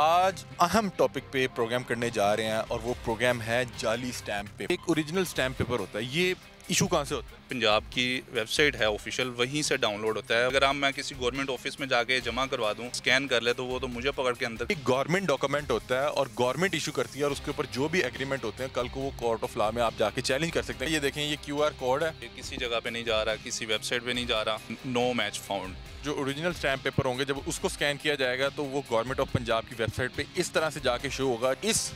आज अहम टॉपिक पे प्रोग्राम करने जा रहे हैं और वो प्रोग्राम है जाली स्टैम्प पेपर एक ओरिजिनल स्टैम्प पेपर होता है ये इशू कहाँ से होता है पंजाब की वेबसाइट है ऑफिशियल वहीं से डाउनलोड होता है अगर आप मैं किसी गवर्नमेंट ऑफिस में जाके जमा करवा दूँ स्कैन कर ले तो वो तो मुझे पकड़ के अंदर एक गवर्नमेंट डॉक्यूमेंट होता है और गवर्नमेंट इशू करती है और उसके ऊपर जो भी एग्रीमेंट होते हैं कल को वो कोर्ट ऑफ लॉ में आप जाके चैलेंज कर सकते हैं ये देखें ये क्यू कोड है ये किसी जगह पे नहीं जा रहा किसी वेबसाइट पे नहीं जा रहा नो मैच फाउंड जो ओरिजिनल स्टैम्प पेपर होंगे जब उसको स्कैन किया जाएगा तो वो गवर्नमेंट ऑफ पंजाब की वेबसाइट पे इस तरह से जाके शो होगा इस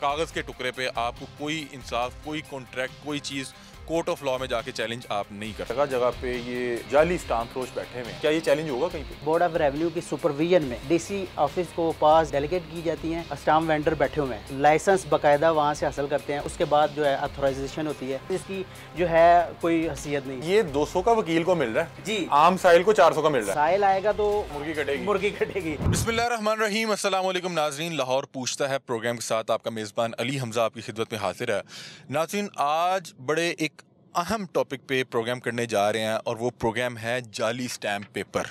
कागज़ के टुकड़े पे आपको कोई इंसाफ कोई कॉन्ट्रैक्ट कोई चीज़ कोर्ट ऑफ लॉ में जाके चैलेंज आप नहीं कर जगह जगह पे ये जाली स्टाम्प रोज बैठे हुए क्या ये चैलेंज होगा कहीं पे बोर्ड ऑफ रेवेन्यू की सुपरविजन में डीसी ऑफिस को पास डेलीगेट की जाती है स्टाम्प वेंडर बैठे हुए हैं लाइसेंस बाकायदा वहाँ से हासिल करते हैं उसके बाद जो है अथोराइजेशन होती है इसकी जो है कोई हसीियत नहीं ये दो का वकील को मिल रहा है जी आम साहिल को चार का मिल रहा है साहिल आएगा तो मुर्गी कटेगी मुर्गी कटेगी बिस्मिल्लाहमान रहीम असल नाजरीन लाहौर पूछता है प्रोग्राम के साथ आपका मेज़बान अली हमजा आपकी खिदमत में हाजिर है नाजरीन आज बड़े एक अहम टॉपिक पे प्रोग्राम करने जा रहे हैं और वो प्रोग्राम है जाली स्टैम्प पेपर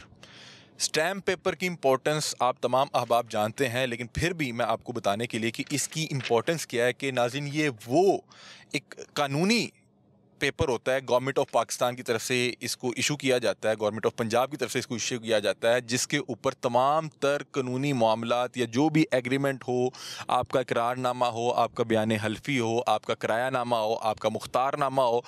स्टैम्प पेपर की इम्पोर्टेंस आप तमाम अहबाब जानते हैं लेकिन फिर भी मैं आपको बताने के लिए कि इसकी इम्पोर्टेंस क्या है कि नाजिन ये वो एक कानूनी पेपर होता है गवर्नमेंट ऑफ पाकिस्तान की तरफ से इसको इशू किया जाता है गवर्नमेंट ऑफ पंजाब की तरफ से इसको इशू किया जाता है जिसके ऊपर तमाम तर कानूनी मामला या जो भी एग्रीमेंट हो आपका करारनामा हो आपका बयान हल्फी हो आपका किराया नामा हो आपका मुख्तारनामा हो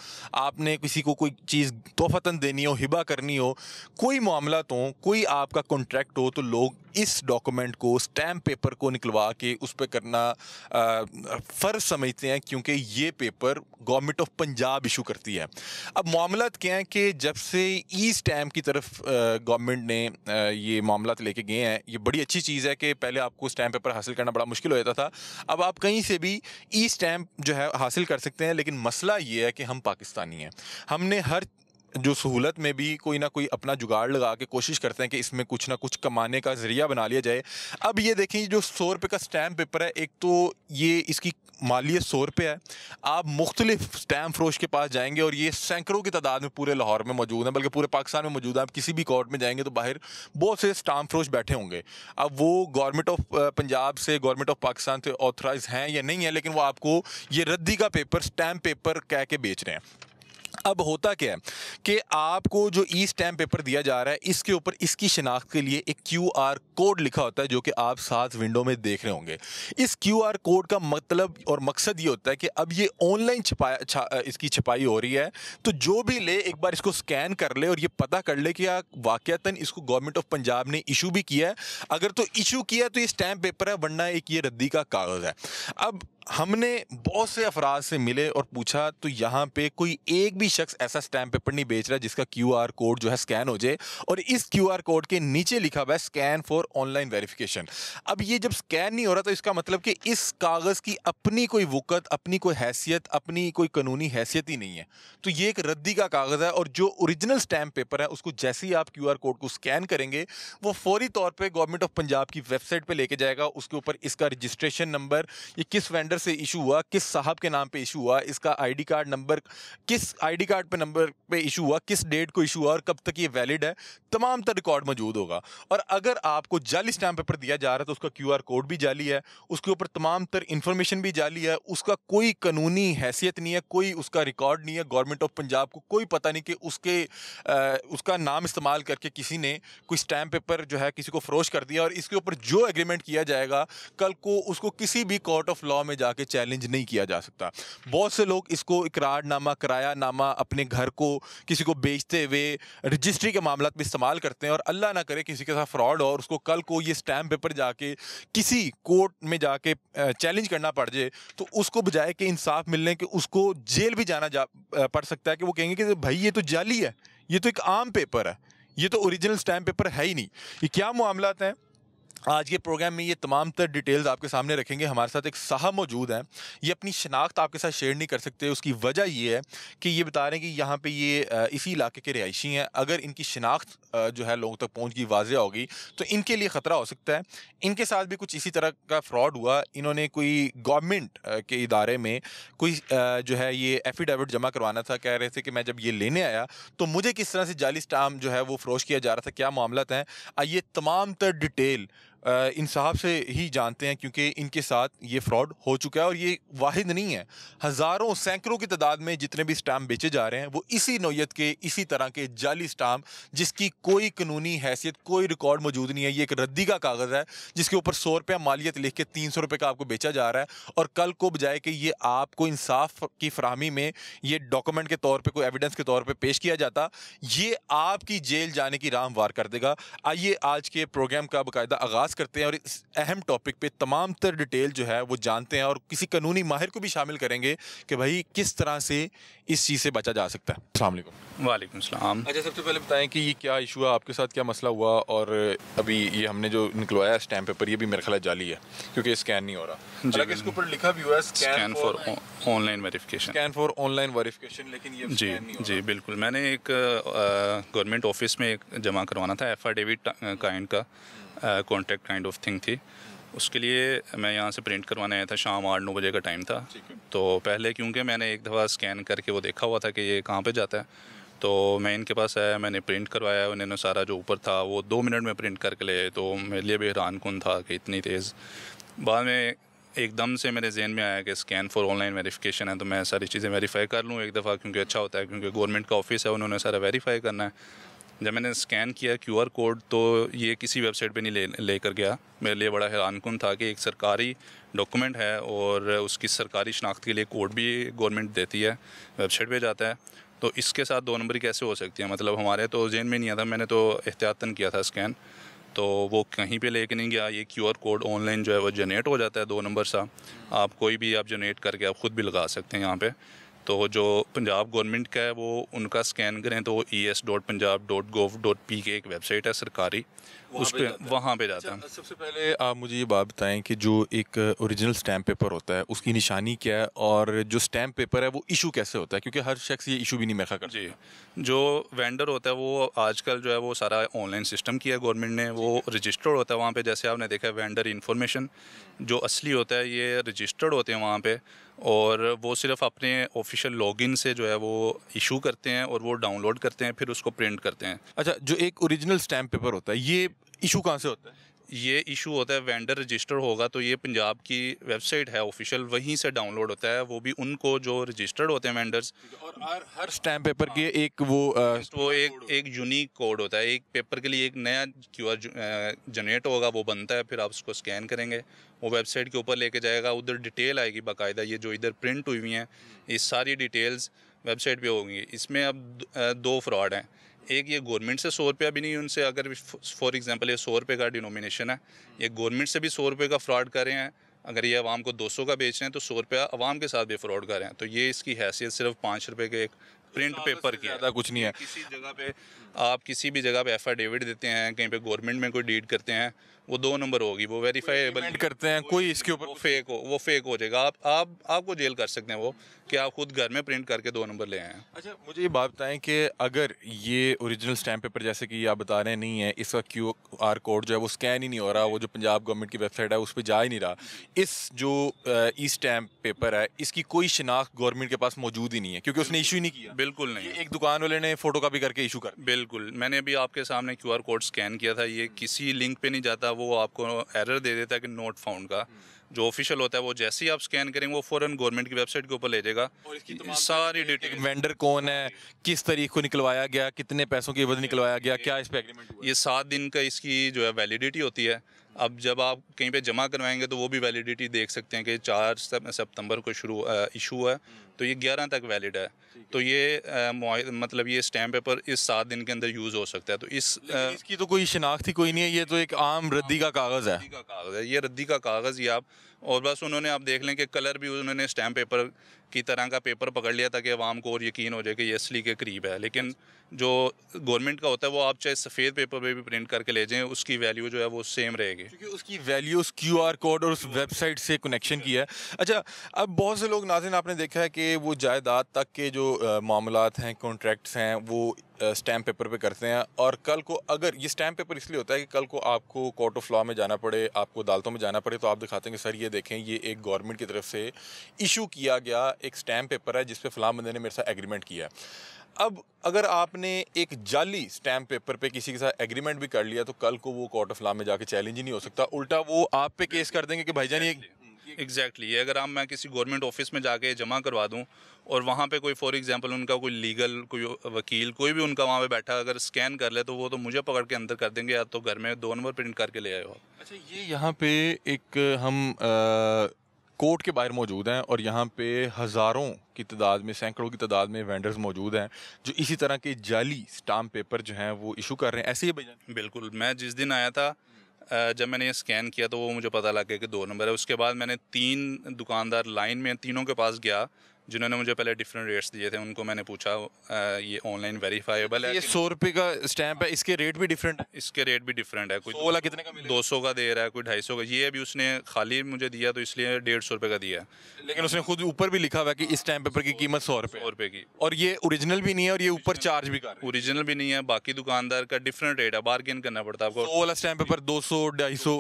आपने किसी को कोई चीज़ तोहफतन देनी हो हिबा करनी हो कोई मामला तो कोई आपका कॉन्ट्रैक्ट हो तो लोग इस डॉक्यूमेंट को स्टैम्प पेपर को निकलवा के उस पर करना फ़र्ज समझते हैं क्योंकि ये paper government of Punjab issue करती है अब मामला क्या है कि जब से ई स्टैम्प की तरफ गवर्नमेंट ने ये मामला लेके गए हैं ये बड़ी अच्छी चीज़ है कि पहले आपको स्टैम्प पेपर हासिल करना बड़ा मुश्किल हो जाता था अब आप कहीं से भी ई स्टैम्प जो है हासिल कर सकते हैं लेकिन मसला ये है कि हम पाकिस्तानी हैं हमने हर जो सहूलत में भी कोई ना कोई अपना जुगाड़ लगा के कोशिश करते हैं कि इसमें कुछ ना कुछ कमाने का ज़रिया बना लिया जाए अब ये देखें जो सौ रुपये का स्टैम्प पेपर है एक तो ये इसकी मालियत सौ रुपये है आप मुख्तलिफ स्टैम्प फरोश के पास जाएंगे और ये सैकड़ों की तादाद में पूरे लाहौर में मौजूद हैं बल्कि पूरे पाकिस्तान में मौजूद हैं आप किसी भी कोर्ट में जाएंगे तो बाहर बहुत से स्टैम्प फ्रोश बैठे होंगे अब वो गवर्नमेंट ऑफ पंजाब से गवर्नमेंट ऑफ पाकिस्तान से ऑथराइज हैं या नहीं है लेकिन वो आपको ये रद्दी का पेपर स्टैम्प पेपर कह के बेच रहे हैं अब होता क्या है कि आपको जो ई स्टैम्प पेपर दिया जा रहा है इसके ऊपर इसकी शिनाख्त के लिए एक क्यू आर कोड लिखा होता है जो कि आप सात विंडो में देख रहे होंगे इस क्यू आर कोड का मतलब और मकसद ये होता है कि अब ये ऑनलाइन छिपाया इसकी छपाई हो रही है तो जो भी ले एक बार इसको स्कैन कर ले और ये पता कर ले कि वाक़ता इसको गवर्नमेंट ऑफ पंजाब ने इशू भी किया है अगर तो इशू किया तो ये स्टैम्प पेपर है वरना एक ये रद्दी का कागज़ है अब हमने बहुत से अफराज से मिले और पूछा तो यहाँ पे कोई एक भी शख्स ऐसा स्टैम्प पेपर नहीं बेच रहा जिसका क्यू आर कोड जो है स्कैन हो जाए और इस क्यू आर कोड के नीचे लिखा हुआ है स्कैन फॉर ऑनलाइन वेरिफिकेशन अब ये जब स्कैन नहीं हो रहा तो इसका मतलब कि इस कागज़ की अपनी कोई वक़त अपनी कोई हैसियत अपनी कोई कानूनी हैसियत ही नहीं है तो ये एक रद्दी का कागज़ है और जो ओरिजिनल स्टैम्प पेपर है उसको जैसे ही आप क्यू आर कोड को स्कैन करेंगे वो फौरी तौर पर गवर्नमेंट ऑफ पंजाब की वेबसाइट पर लेके जाएगा उसके ऊपर इसका रजिस्ट्रेशन नंबर ये किस वेंडर सेंटर से इशू हुआ किस साहब के नाम पे इशू हुआ इसका आईडी कार्ड नंबर किस आईडी कार्ड पे नंबर पे इशू हुआ किस डेट को इशू हुआ और कब तक ये वैलिड है तमाम तर रिकॉर्ड मौजूद होगा और अगर आपको जाली स्टैम्प पेपर दिया जा रहा है तो उसका क्यू कोड भी जाली है उसके ऊपर तमाम तर इन्फॉर्मेशन भी जाली है उसका कोई कानूनी हैसियत नहीं है कोई उसका रिकॉर्ड नहीं है गवर्नमेंट ऑफ पंजाब को कोई पता नहीं कि उसके आ, उसका नाम इस्तेमाल करके किसी ने कोई स्टैम्प पेपर जो है किसी को फरोश कर दिया और इसके ऊपर जो एग्रीमेंट किया जाएगा कल को उसको किसी भी कोर्ट ऑफ लॉ में जाके चैलेंज नहीं किया जा सकता बहुत से लोग इसको इकरारनामा किराया नामा अपने घर को किसी को बेचते हुए रजिस्ट्री के मामला में इस्तेमाल करते हैं और अल्लाह ना करे किसी के साथ फ्रॉड हो और उसको कल को ये स्टैम्प पेपर जाके किसी कोर्ट में जाके चैलेंज करना पड़ जाए तो उसको बजाय के इंसाफ मिलने के उसको जेल भी जाना जा पड़ सकता है कि वो कहेंगे कि भाई ये तो जाली है ये तो एक आम पेपर है ये तो ओरिजिनल स्टैम्प पेपर है ही नहीं ये क्या मामला हैं आज के प्रोग्राम में ये तमाम तर डिटेल्स आपके सामने रखेंगे हमारे साथ एक साहब मौजूद हैं ये अपनी शनाख्त आपके साथ शेयर नहीं कर सकते उसकी वजह ये है कि ये बता रहे हैं कि यहाँ पे ये इसी इलाके के रिहायशी हैं अगर इनकी शनाख्त जो है लोगों तक पहुँच गई वाजह होगी तो इनके लिए ख़तरा हो सकता है इनके साथ भी कुछ इसी तरह का फ्रॉड हुआ इन्होंने कोई गवर्नमेंट के इदारे में कोई जो है ये एफिडेविट जमा करवाना था कह रहे थे कि मैं जब ये लेने आया तो मुझे किस तरह से जाली स्टाम जो है वो फरोश किया जा रहा था क्या मामला है आइए तमाम तर डिटेल इन साहब से ही जानते हैं क्योंकि इनके साथ ये फ्रॉड हो चुका है और ये वाहिद नहीं है हज़ारों सैकड़ों की तादाद में जितने भी स्टाम्प बेचे जा रहे हैं वो इसी नोयत के इसी तरह के जाली स्टाम्प जिसकी कोई कानूनी हैसियत कोई रिकॉर्ड मौजूद नहीं है ये एक रद्दी का कागज़ है जिसके ऊपर सौ रुपया मालियत लिख के तीन सौ रुपये का आपको बेचा जा रहा है और कल को बजाय कि ये आपको इंसाफ की फ्राहमी में ये डॉक्यूमेंट के तौर पर कोई एविडेंस के तौर पर पेश किया जाता ये आपकी जेल जाने की राह वार कर देगा आइए आज के प्रोग्राम का बाकायदा आगाज़ करते हैं और इस अहम टॉपिक पे तमाम तर डिटेल जो है वो जानते हैं और किसी कानूनी माहिर को भी शामिल करेंगे कि भाई किस तरह से इस चीज़ से बचा जा सकता है अल्लाम वालेकुम सलाम अच्छा सबसे पहले बताएं कि ये क्या इशू है आपके साथ क्या मसला हुआ और अभी ये हमने जो निकलवाया स्टैम्प पेपर ये भी मेरे ख्याल जाली है क्योंकि स्कैन नहीं हो रहा हालांकि इसके ऊपर लिखा भी हुआ scan for online verification scan for online verification लेकिन ये जी जी बिल्कुल मैंने एक गवर्नमेंट ऑफिस में जमा करवाना था एफिडेविट काइंड का कॉन्ट्रैक्ट काइंड ऑफ थिंग थी उसके लिए मैं यहाँ से प्रिंट करवाने आया था शाम आठ नौ बजे का टाइम था तो पहले क्योंकि मैंने एक दफ़ा स्कैन करके वो देखा हुआ था कि ये कहाँ पे जाता है तो मैं इनके पास आया मैंने प्रिंट करवाया उन्होंने सारा जो ऊपर था वो दो मिनट में प्रिंट करके ले तो मेरे लिए भी हैरान कन था कि इतनी तेज़ बाद में एकदम से मेरे जहन में आया कि स्कैन फॉर ऑनलाइन वेरिफिकेशन है तो मैं सारी चीज़ें वेरीफाई कर लूँ एक दफ़ा क्योंकि अच्छा होता है क्योंकि गवर्नमेंट का ऑफिस है उन्होंने सारा वेरीफाई करना है जब मैंने स्कैन किया आर कोड तो ये किसी वेबसाइट पे नहीं ले लेकर गया मेरे लिए बड़ा हैरान कन था कि एक सरकारी डॉक्यूमेंट है और उसकी सरकारी शनाख्त के लिए कोड भी गवर्नमेंट देती है वेबसाइट पे जाता है तो इसके साथ दो नंबरी कैसे हो सकती है मतलब हमारे तो जेन में नहीं आता मैंने तो एहतियातन किया था स्कैन तो वो कहीं पे लेके नहीं गया ये क्यू आर कोड ऑनलाइन जो है वो जनरेट हो जाता है दो नंबर सा आप कोई भी आप जनरेट करके आप ख़ुद भी लगा सकते हैं यहाँ पर तो जो पंजाब गवर्नमेंट का है वो उनका स्कैन करें तो E S dot Punjab dot gov dot P K एक वेबसाइट है सरकारी उस पर वहाँ पे जाता है अच्छा, सबसे पहले आप मुझे ये बात बताएं कि जो एक ओरिजिनल स्टैम्प पेपर होता है उसकी निशानी क्या है और जो स्टैम्प पेपर है वो इशू कैसे होता है क्योंकि हर शख्स ये इशू भी नहीं मेखा कर जी जो वेंडर होता है वो आजकल जो है वो सारा ऑनलाइन सिस्टम किया गवर्नमेंट ने वो रजिस्टर्ड होता है वहाँ पर जैसे आपने देखा वेंडर इन्फॉर्मेशन जो असली होता है ये रजिस्टर्ड होते हैं वहाँ पर और वो सिर्फ अपने ऑफिशियल लॉगिन से जो है वो इशू करते हैं और वो डाउनलोड करते हैं फिर उसको प्रिंट करते हैं अच्छा जो एक ओरिजिनल स्टैम्प पेपर होता है ये इशू कहाँ से होता है ये इशू होता है वेंडर रजिस्टर होगा तो ये पंजाब की वेबसाइट है ऑफिशियल वहीं से डाउनलोड होता है वो भी उनको जो रजिस्टर्ड होते हैं वेंडर्स और हर स्टैम्प पेपर के हाँ। एक वो आ, वो तो एक एक यूनिक कोड होता है एक पेपर के लिए एक नया क्यूआर जनरेट होगा वो बनता है फिर आप उसको स्कैन करेंगे वो वेबसाइट के ऊपर लेके जाएगा उधर डिटेल आएगी बाकायदा ये जो इधर प्रिंट हुई हुई हैं ये सारी डिटेल्स वेबसाइट पर होंगी इसमें अब दो फ्रॉड हैं एक ये गवर्नमेंट से सौ रुपया भी नहीं उनसे अगर फॉर एग्जांपल ये सौ रुपये का डिनोमिनेशन है ये गवर्नमेंट से भी सौ रुपये का फ्रॉड कर रहे हैं अगर ये आवाम को दो सौ का बेच रहे हैं तो सौ रुपया आवाम के साथ भी फ्रॉड कर रहे हैं तो ये इसकी हैसियत सिर्फ पाँच रुपये के एक प्रिंट पेपर की ज़्यादा कुछ नहीं है किसी जगह पे आप किसी भी जगह पे एफिडेविट देते हैं कहीं पे गवर्नमेंट में कोई डीड करते हैं वो दो नंबर होगी वो वेरीफाइबल करते हैं कोई इसके ऊपर फेक हो वो फेक हो जाएगा आप आप आपको जेल कर सकते हैं वो कि आप खुद घर में प्रिंट करके दो नंबर ले आए हैं अच्छा मुझे ये बात बताएं कि अगर ये ओरिजिनल स्टैम्प पेपर जैसे कि आप बता रहे हैं नहीं है इसका क्यू आर कोड जो है वो स्कैन ही नहीं हो रहा वो जो पंजाब गवर्नमेंट की वेबसाइट है उस पर जा ही नहीं रहा इस जो ई स्टैम्प पेपर है इसकी कोई शिनाख्त गवर्नमेंट के पास मौजूद ही नहीं है क्योंकि उसने इशू नहीं किया बिल्कुल नहीं एक दुकान वाले ने फोटो कापी करके इशू कर बिल्कुल मैंने अभी आपके सामने क्यू कोड स्कैन किया था ये किसी लिंक पे नहीं जाता वो आपको एरर दे देता है कि नोट फाउंड का जो ऑफिशियल होता है वो जैसे ही आप स्कैन करेंगे वो फौरन गवर्नमेंट की वेबसाइट के ऊपर ले जाएगा सारी डिटेल वेंडर कौन है किस तरीक को निकलवाया गया कितने पैसों की अवधि निकलवाया गया क्या इस पर एग्रीमेंट ये सात दिन का इसकी जो है वैलिडिटी होती है अब जब आप कहीं पे जमा करवाएंगे तो वो भी वैलिडिटी देख सकते हैं कि चार सितंबर को शुरू इशू है तो ये ग्यारह तक वैलिड है तो ये आ, मतलब ये स्टैम्प पेपर इस सात दिन के अंदर यूज़ हो सकता है तो इस आ, इसकी तो कोई ही कोई नहीं है ये तो एक आम हाँ, रद्दी का कागज़ है कागज़ है ये रद्दी का कागज़ ये आप और बस उन्होंने आप देख लें कि कलर भी उन्होंने स्टैम्प पेपर की तरह का पेपर पकड़ लिया ताकि आवाम को और यकीन हो जाए कि ये असली के करीब है लेकिन जो गवर्नमेंट का होता है वो आप चाहे सफ़ेद पेपर पे भी प्रिंट करके ले जाएँ उसकी वैल्यू जो है वो सेम रहेगी क्योंकि उसकी वैल्यू उस क्यू कोड और उस वेबसाइट से कनेक्शन की है अच्छा अब बहुत से लोग नाजिन आपने देखा है कि कि वो जायदाद तक के जो मामला हैं कॉन्ट्रैक्ट्स हैं वो स्टैम्प पेपर पे करते हैं और कल को अगर ये स्टैम्प पेपर इसलिए होता है कि कल को आपको कोर्ट ऑफ लॉ में जाना पड़े आपको अदालतों में जाना पड़े तो आप दिखाते हैं कि सर ये देखें ये एक गवर्नमेंट की तरफ से इशू किया गया एक स्टैम्प पेपर है जिस पर फलाम बंदे ने मेरे साथ एग्रीमेंट किया है अब अगर आपने एक जाली स्टैम्प पेपर पे किसी के साथ एग्रीमेंट भी कर लिया तो कल को वो कोर्ट ऑफ लॉ में जाके चैलेंज ही नहीं हो सकता उल्टा वो आप पे केस कर देंगे कि भाईजान ये एग्जैक्टली exactly. अगर आप मैं किसी गवर्नमेंट ऑफिस में जाके जमा करवा दूं और वहाँ पे कोई फॉर एग्जांपल उनका कोई लीगल कोई वकील कोई भी उनका वहाँ पे बैठा अगर स्कैन कर ले तो वो तो मुझे पकड़ के अंदर कर देंगे या तो घर में दो नंबर प्रिंट करके ले आए हो अच्छा ये यहाँ पे एक हम कोर्ट के बाहर मौजूद हैं और यहाँ पे हज़ारों की तादाद में सैकड़ों की तादाद में वेंडर्स मौजूद हैं जो इसी तरह के जाली स्टाम्प पेपर जो हैं वो इशू कर रहे हैं ऐसे ही बिल्कुल मैं जिस दिन आया था जब मैंने ये स्कैन किया तो वो मुझे पता लग गया कि दो नंबर है उसके बाद मैंने तीन दुकानदार लाइन में तीनों के पास गया जिन्होंने मुझे पहले डिफरेंट रेट्स दिए थे उनको मैंने पूछा आ, ये ऑनलाइन वेरीफाइबल है ये सौ रुपये का स्टैंप है इसके रेट भी डिफरेंट है इसके रेट भी डिफरेंट है कोई ओला कितने का दो सौ का दे रहा है कोई ढाई सौ का ये अभी उसने खाली मुझे दिया तो इसलिए डेढ़ सौ रुपये का दिया लेकिन उसने खुद ऊपर भी लिखा हुआ है कि इस स्टैम्प पेपर की कीमत सौ रुपये सौ रुपये की और ये ओरिजिनल भी नहीं है और ये ऊपर चार्ज भी कर ओरिजिनल भी नहीं है बाकी दुकानदार का डिफरेंट रेट है बार्गेन करना पड़ता है आपको ओला स्टैम्प पेपर दो सौ ढाई सौ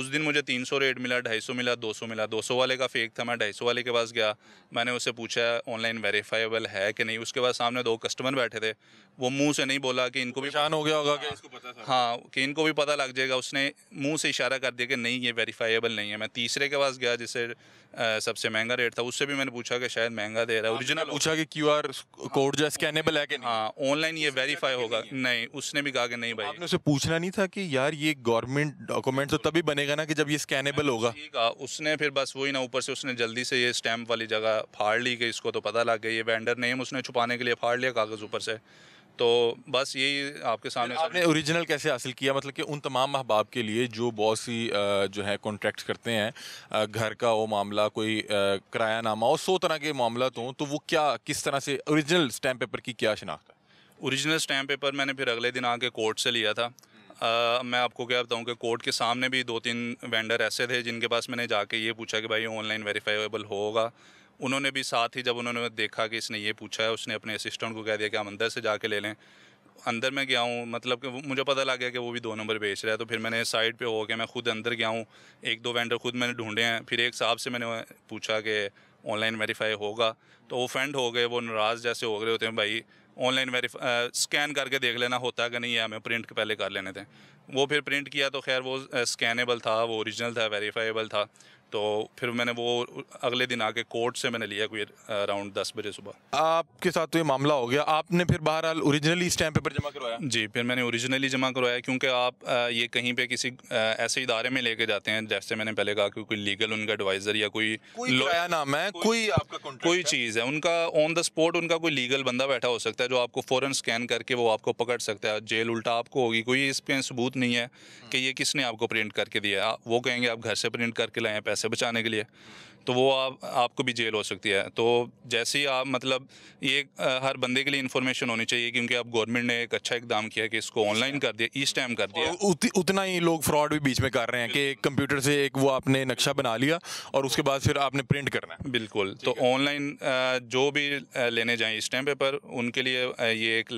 उस दिन मुझे तीन सौ रेट मिला ढाई सौ मिला दो सौ मिला दो सौ वाले का फेक था मैं ढाई सौ वाले के पास गया मैंने उससे पूछा पूछा ऑनलाइन वेरीफाइबल है कि नहीं उसके बाद सामने दो कस्टमर बैठे थे वो मुंह से नहीं बोला कि इनको भी शान हो गया होगा कि इसको पता था हाँ कि इनको भी पता लग जाएगा उसने मुंह से इशारा कर दिया कि नहीं ये वेरीफाइबल नहीं है मैं तीसरे के पास गया जिससे सबसे महंगा रेट था उससे भी मैंने पूछा कि शायद महंगा दे रहा है ओरिजिनल पूछा कि क्यू कोड जो स्कैनेबल है कि हाँ ऑनलाइन ये वेरीफाई होगा नहीं उसने भी कहा कि नहीं भाई उसे पूछना नहीं था कि यार ये गवर्नमेंट डॉक्यूमेंट तो तभी बनेगा ना कि जब ये स्कैनेबल हाँ, होगा उसने फिर बस वही ना ऊपर से उसने जल्दी से ये स्टैम्प वाली जगह फाड़ ली है इसको तो पता लग गया ये वेंडर नेम उसने छुपाने के लिए फाड़ लिया कागज़ ऊपर से तो बस यही आपके सामने आपने ओरिजिनल कैसे हासिल किया मतलब कि उन तमाम अहबाब के लिए जो बहुत सी जो है कॉन्ट्रैक्ट करते हैं घर का वो मामला कोई किराया नामा हो सौ तरह के मामला तो हों तो वो क्या किस तरह से ओरिजिनल स्टैम्प पेपर की क्या शनाख्त है ओरिजिनल स्टैम्प पेपर मैंने फिर अगले दिन आके कोर्ट से लिया था आ, मैं आपको क्या बताऊँ कि कोर्ट के सामने भी दो तीन वेंडर ऐसे थे जिनके पास मैंने जाके ये पूछा कि भाई ऑनलाइन वेरीफाइबल होगा उन्होंने भी साथ ही जब उन्होंने देखा कि इसने ये पूछा है उसने अपने असिस्टेंट को कह दिया कि हम अंदर से जाके ले लें अंदर में गया हूँ मतलब कि मुझे पता लग गया कि वो भी दो नंबर बेच रहा है तो फिर मैंने साइड पे के मैं खुद अंदर गया हूँ एक दो वेंडर खुद मैंने ढूंढे हैं फिर एक साहब से मैंने पूछा कि ऑनलाइन वेरीफाई होगा तो वो फ्रेंड हो गए वो नाराज़ जैसे हो गए होते हैं भाई ऑनलाइन वेरीफाई स्कैन करके देख लेना होता है कि नहीं है हमें प्रिंट पहले कर लेने थे वो फिर प्रिंट किया तो खैर वो स्कैनेबल था वो ओरिजिनल था वेरीफाइबल था तो फिर मैंने वो अगले दिन आके कोर्ट से मैंने लिया कोई अराउंड दस बजे सुबह आपके साथ तो ये मामला हो गया आपने फिर बहरहाल ओरिजिनली इस टाइम पेपर जमा करवाया जी फिर मैंने ओरिजिनली जमा करवाया क्योंकि आप ये कहीं पे किसी ऐसे इदारे में लेके जाते हैं जैसे मैंने पहले कहा कि कोई लीगल उनका एडवाइज़र या कोई लोया नाम है कोई, कोई आपका कोई चीज़ है उनका ऑन द स्पॉट उनका कोई लीगल बंदा बैठा हो सकता है जो आपको फ़ौरन स्कैन करके वो आपको पकड़ सकता है जेल उल्टा आपको होगी कोई इस पर सबूत नहीं है कि ये किसने आपको प्रिंट करके दिया वो कहेंगे आप घर से प्रिंट करके लाएँ पैसे पैसे बचाने के लिए तो वो आप आपको भी जेल हो सकती है तो जैसे ही आप मतलब ये हर बंदे के लिए इन्फॉर्मेशन होनी चाहिए क्योंकि अब गवर्नमेंट ने एक अच्छा इकदाम किया कि इसको ऑनलाइन कर दिया इस टाइम कर दिया उत, उतना ही लोग फ्रॉड भी बीच में कर रहे हैं कि कंप्यूटर से एक वो आपने नक्शा बना लिया और उसके बाद फिर आपने प्रिंट करना है बिल्कुल तो ऑनलाइन जो भी लेने जाएँ इस पेपर उनके लिए ये एक